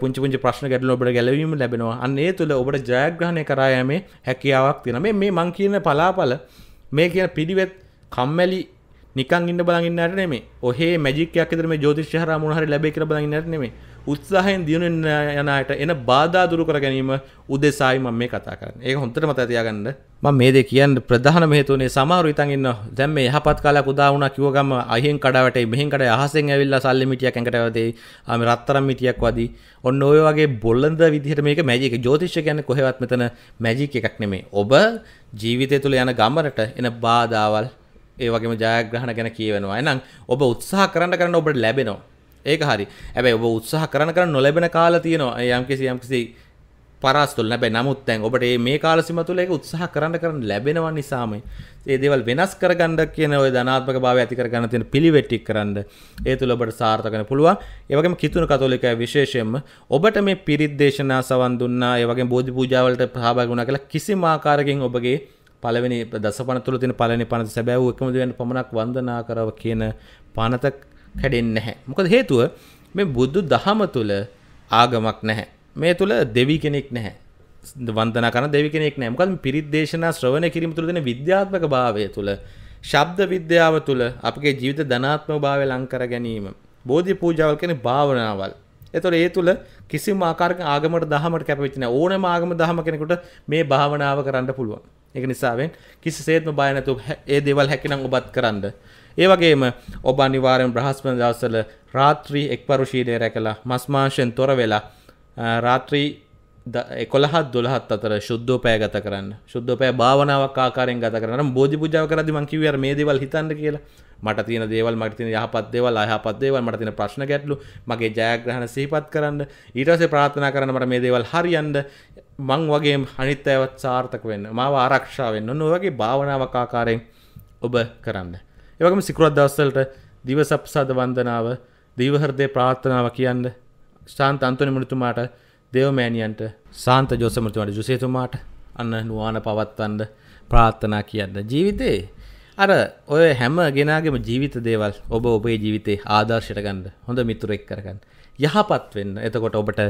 Speaker 1: පුංචි පුංචි ප්‍රශ්න ගැටල ඔබට ගැලවීම ලැබෙනවා අන්නේ තුළ ඔබට ජයග්‍රහණය කරායමේ හැකියාවක් තින මේ මං කියන පලාපල මේ කියන පිළිවෙත් කම්මැලි නිකන් ඉන්න බලන් ඉන්නට නෙමෙයි. ඔහේ මැජික් එකක් විතර මේ ජ්‍යොතිෂ හරහා මොන හරි ලැබෙයි කියලා බලන් ඉන්නට නෙමෙයි. උත්සාහයෙන් දිනුන යන අයට එන බාධා දුරු කර ගැනීම උදෙසායි මම මේ කතා කරන්නේ. ඒක හොඳට මතක තියාගන්න. මම මේ දේ කියන්න ප්‍රධානම හේතුවනේ සමහරු ඉතින් ඉන්න දැන් මේ යහපත් කාලයක් උදා වුණා කිව්ව ගම අහින් කඩාවටේ මෙහෙන් කඩේ අහසෙන් ඇවිල්ලා සල්ලි මිටියක් ඇඟට වැදේ. ආ මේ රත්තරන් මිටියක් වදී. ඔන්න ඔය වගේ බොළඳ විදිහට මේක මැජික් ජ්‍යොතිෂ කියන්නේ කොහෙවත් මෙතන මැජික් එකක් නෙමෙයි. ඔබ ජීවිතය තුළ යන ගමනට එන බාධාවල් ඒ වගේම ජයග්‍රහණ ගැන කියවෙනවා එනම් ඔබ උත්සාහ කරන්න කරන්න ඔබට ලැබෙනවා ඒක හරි ඇබැයි ඔබ උත්සාහ කරන්න කරන්න නොලැබෙන කාලා තියෙනවා යම් කිසි යම් කිසි පරාස්තුල් නැබැයි නමුත් දැන් ඔබට මේ කාලසිම තුළ ඒක උත්සාහ කරන්න කරන්න ලැබෙනවා නිසාම ඒ දේවල් වෙනස් කරගන්න කියන ওই ධනාත්මක භාවය ඇති කරගන්න තියෙන පිළිවෙත් ටික කරන්න ඒ තුළ ඔබට සාර්ථක වෙන්න පුළුවන් ඒ වගේම කිතුණු කතෝලිකය විශේෂයෙන්ම ඔබට මේ පිරිත් දේශනා සවන් දුන්නා ඒ වගේම බෝධි පූජා වලට සහභාගී වුණා කියලා කිසිම ආකාරකින් ඔබගේ පලවෙනි දසපන තුළ තින පලනි පනත සැබැව එකමදවෙන් පමණක් වන්දනා කරව කියන පනත කැඩෙන් නැහැ. මොකද හේතුව මේ බුද්ධ දහම තුළ ආගමක් නැහැ. මේ තුළ දෙවි කෙනෙක් නැහැ. වන්දන කරන දෙවි කෙනෙක් නැහැ. මොකද පිරිද්දේශනා ශ්‍රවණය කිරීම තුළ දෙන විද්‍යාත්මක භාවය තුළ ශබ්ද විද්‍යාව තුළ අපගේ ජීවිත ධනාත්මක භාවය ලං කර ගැනීම. බෝධි පූජාවල් කියන භාවනාවල්. එතකොට ඒ තුළ කිසිම ආකාරයක ආගමකට දහමට කැප වෙච්ච නැහැ. ඕනෑම ආගම දහම කෙනෙකුට මේ භාවනාව කරන්න පුළුවන්. එක නිසාවෙන් කිසිසේත්ම බය නැතුව ඒ දේවල් හැකිනම් ඔබත් කරන්න. ඒ වගේම ඔබ අනිවාර්යෙන් බ්‍රහස්පති දවස්වල රාත්‍රී එක්වරු ශීලය රැකලා මස් මාංශයෙන් තොර වෙලා රාත්‍රී 11 12 අතර සුද්ධෝපය ගත කරන්න. සුද්ධෝපය භාවනාවක් ආකාරයෙන් ගත කරන්න. බෝධි පූජාව කරද්දී මම කිව්වේ අර මේ දේවල් හිතන්න කියලා. මට තියෙන දේවල්, මට තියෙන යහපත් දේවල්, අයහපත් දේවල්, මට තියෙන ප්‍රශ්න ගැටලු, මගේ ජයග්‍රහණ සිහිපත් කරන්න. ඊට පස්සේ ප්‍රාර්ථනා කරන්න මට මේ දේවල් හරියන්න. මං වගේ හනිත් ඇවත් සාර්ථක වෙන්න මාව ආරක්ෂාවෙන් ඔන්න වගේ භාවනාවකාකාරයෙන් ඔබ කරන්න. ඒවගම සිකරත් දස්සලට දිවසප්සාද වන්දනාව දීවහරදය ප්‍රාර්ථනාව කියන්න ශාන්ත අන්තනි මෘතුමාට දෙවමෑණියන්ට සාන්ත ජෝසමෘතුමට ජුසේතුමාට අන්න නුවාන පවත්වන්ඩ ප්‍රාර්ථනා කියන්න ජීවිතේ. අර ඔය හැම ගෙනගේම ජීවිත දේවල් ඔබ ඔබේ ජීවිතේ ආදර්ශයට ගන්න හොඳ මිතුරෙක් කරගන්න. යහපත් වෙන්න එතකොට ඔබට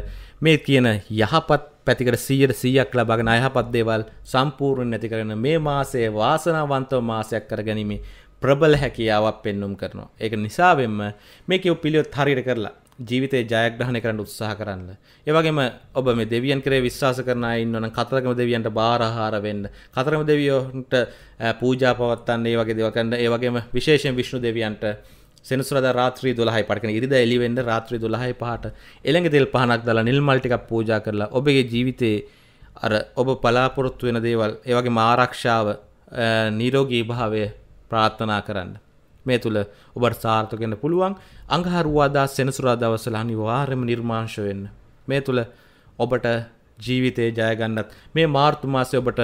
Speaker 1: මේ කියන යහපත් පැතිකට සීයට සීයක් ලබගෙන අයහපත් දේවල් සම්පූර්ණ නැති කරන මේ මාසයේ වාසනාවන්තව මාසයක් කරගැනීමේ ප්‍රබල හැකියාවක් පෙන්නුම් කරනවා. ඒක නිසාවෙන්ම මේක පිළියොත් හරියට කරලා ජීවිතේ ජයග්‍රහණය කරන්න උත්සාහ කරන්න. ඒ වගේම ඔබ මේ දෙවියන් කරේ විශ්වාස කරන අය ඉන්නවනම් කතරගම දෙවියන්ට බාරහාර වෙන්න. කතරගම දෙවියන්ට පූජා පවත්වන්න, ඒ වගේ දේවල් කරන්න. ඒ වගේම විශේෂයෙන් විෂ්ණු දෙවියන්ට සෙනසුරද රාත්‍රී දොළහයි පටකන ඉරිද එලිවෙන්න රාත්‍රී දොළහයි පහට එළඟ දෙල් පහනක් දලා නිල්මල්ටිකක් පූජා කරලා ඔබගේ ජීවිතයේ අර ඔබ බලාපොරොත්තු වෙන දේවල් ඒවගේ මාරක්ෂාව නිරෝගී භාවය ප්‍රාර්ථනා කරන්න. මේ තුළ ඔබට සාර්ථකෙන්න්න පුළුවන් අංගහරුවාදා සෙනසුරා දවසල අනිවාර්යම නිර්මාංශ වෙන්න. මේ තුළ ඔබට ජීවිතයේ ජයගන්නත් මේ මාර්තු මාසය ඔබට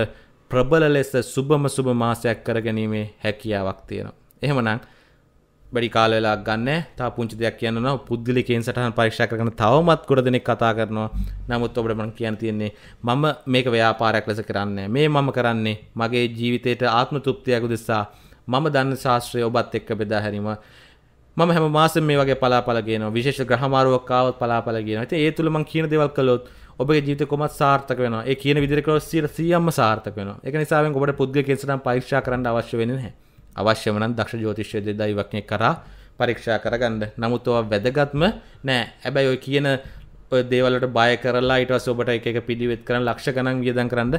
Speaker 1: ප්‍රබල ලෙස සුබම සුබ මාසයක් කරගැනීමේ හැකියාවක් තියෙනවා. එහෙමනම් බඩි කාලවෙලා ගන්න තා පුංචි දෙයක් කියන්න පුද්ලිකෙන් සටහන් පරික්ෂා කරන තවමත් ගොඩ දෙනෙක් කතා කරනවා නමුත් ඔබට මන කියන්න තියෙන්නේ මම මේක ව්‍යාපාරයක් ලෙස කරන්නේ මේ මම කරන්නේ මගේ ජීවිතයට ආත්ම තුෘප්තියක දෙසා මම දන්න ශාස්ත්‍රය ඔබත් එක්ක බෙදා හැරීම මම හැම මාසම මේ වගේ පලාපලගෙන විශේෂ ග්‍රහමාරුවක් කාවත් පලාපලගෙන ඇති ඒ තුළම කියන දෙවල් කලොත් ඔබගේ ජීවිත කොමත් සාර්ථක වෙන ඒ කියන විදිරකව සිර සියම්ම සාර්ථක වෙන එක නිසාවෙන් ඔබට පුද්ග කෙසටම් පරික්ෂා කරන්න අවශ්‍ය වෙන්නේ නැහැ අවශ්‍යමනන් දක්ෂ ජෝතිශ්‍ය දෙදා ඉවක්නය කරා පරීක්ෂා කරගන්න නමුත්වා වැදගත්ම නෑ ඇබැයි ඔය කියන දේවලට බය කරලා ඉටස් ඔබට එක පිළිවෙත් කරන ලක්ෂ ගණන් වියදන් කරන්න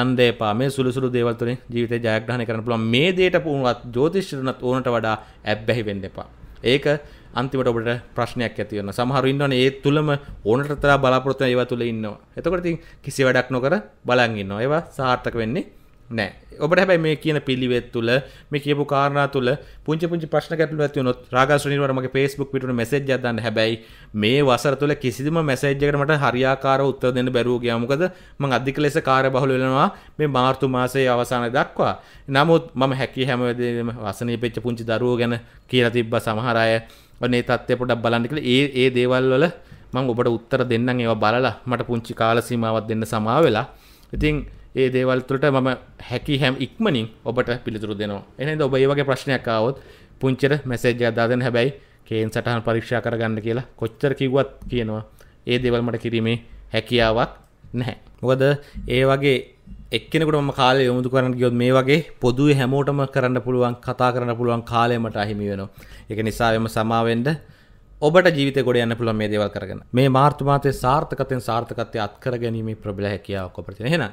Speaker 1: යන්දේපා මේ සුළුසුළු දේවල්තුලින් ජීවිත ජයග්‍රහණ කරන්න පුළුවන් මේ දේට පුුණුවත් ජෝතිශ්‍යරුණත් ඕනට වඩා ඇබ්බැහි වෙන්න එපා ඒක අන්තිමට ඔබට ප්‍රශ්නයක් ඇතිවන්න සමහරු ඉන්නවන ඒ තුළම ඕනට තර බලාපොරොත්තු ඒව තුළ ඉන්නවා එතකොට කිසි වැඩක් නොකර බලන් ඉන්නවා ඒවා සාර්ථක වෙන්නේ නෑ ඔබට හැබැයි මේ කියන පිළිවෙත් තුළ මේ කියපු කාරණා තුළ පුංචි පුංචි ප්‍රශ්න ගැටලු ඇති වුණොත් රාගා සුනිල්වර මගේ Facebook පිටුන මැසේජ් එකක් දාන්න හැබැයි මේ වසර තුළ කිසිම මැසේජ් එකකට මට හරියාකාරව උත්තර දෙන්න බැරුව ගියා මොකද මම අධික ලෙස කාර්යබහුල වෙනවා මේ මාර්තු මාසයේ අවසානය දක්වා නමුත් මම හැකි හැම වෙලේම වසනීපෙච්ච පුංචි දරුවෝ ගැන කියලා තිබ්බා සමහර අය අනේ තත්ත්වය පොඩ්ඩක් බලන්න කියලා ඒ ඒ දේවල් වල මම ඔබට උත්තර දෙන්නම් ඒවා බලලා මට පුංචි කාල සීමාවක් දෙන්න සමාවෙලා ඉතින් ඒ දේවල්තුලට මම හැකි හැම් ඉක්මනින් ඔබට පිළිතුරු දෙනවා එනද ඔබ ඒ වගේ ප්‍රශ්නයක් ආවොත් පුංචිට මැසේජ් එකක් දාගෙන හැබැයි කේන් සටහන් පරීක්ෂා කරගන්න කියලා කොච්චර කිව්වත් කියනවා ඒ දේවල් මට කිරීමේ හැකියාවක් නැහැ මොකද ඒ වගේ එක්කෙනකට ම කාල යොමුතු කරන්න ගියොත් මේ වගේ පොදුව හැමෝටම කරන්න පුළුවන් කතා කරන්න පුළුවන් කාලයමට අහිමි වෙනවා එක නිසාවෙම සමාවෙන්ඩ ඔබට ජීවිත ගොඩ යන්න පුළුවන් මේ දේවල් කරගන්න මේ මාර්තුමාතය සාර්ථකතයෙන් සාර්ථකතය අත්කර ගැනීම ප්‍රබල හැකියාවක් කොපරතින හෙනවා